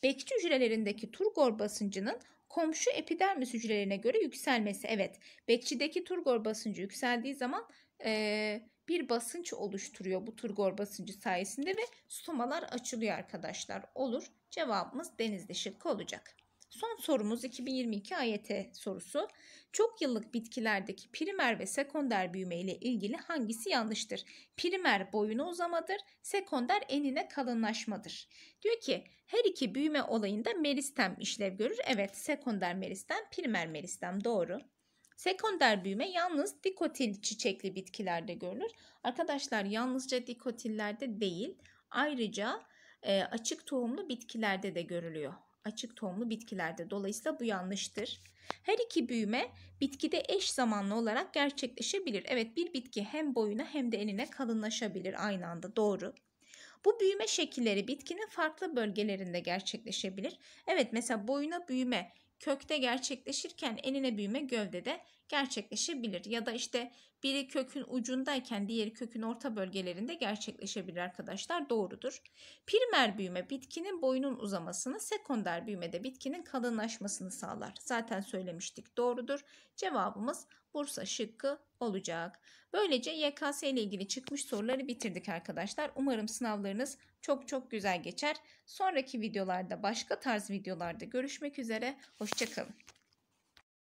Bekçi hücrelerindeki turgor basıncının komşu epidermis hücrelerine göre yükselmesi. Evet, bekçideki turgor basıncı yükseldiği zaman e, bir basınç oluşturuyor bu turgor basıncı sayesinde ve stomalar açılıyor arkadaşlar. Olur. Cevabımız denizde şıkkı olacak. Son sorumuz 2022 AYT sorusu. Çok yıllık bitkilerdeki primer ve sekonder büyüme ile ilgili hangisi yanlıştır? Primer boyuna uzamadır, sekonder enine kalınlaşmadır. Diyor ki her iki büyüme olayında meristem işlev görür. Evet sekonder meristem, primer meristem doğru. Sekonder büyüme yalnız dikotil çiçekli bitkilerde görülür. Arkadaşlar yalnızca dikotillerde değil ayrıca e, açık tohumlu bitkilerde de görülüyor. Açık tohumlu bitkilerde dolayısıyla bu yanlıştır. Her iki büyüme bitkide eş zamanlı olarak gerçekleşebilir. Evet bir bitki hem boyuna hem de enine kalınlaşabilir aynı anda doğru. Bu büyüme şekilleri bitkinin farklı bölgelerinde gerçekleşebilir. Evet mesela boyuna büyüme kökte gerçekleşirken enine büyüme gövdede gerçekleşebilir. Ya da işte biri kökün ucundayken diğeri kökün orta bölgelerinde gerçekleşebilir arkadaşlar. Doğrudur. Primer büyüme bitkinin boyunun uzamasını, sekonder büyüme de bitkinin kalınlaşmasını sağlar. Zaten söylemiştik. Doğrudur. Cevabımız Bursa şıkkı olacak. Böylece YKS ile ilgili çıkmış soruları bitirdik arkadaşlar. Umarım sınavlarınız çok çok güzel geçer. Sonraki videolarda başka tarz videolarda görüşmek üzere. Hoşçakalın.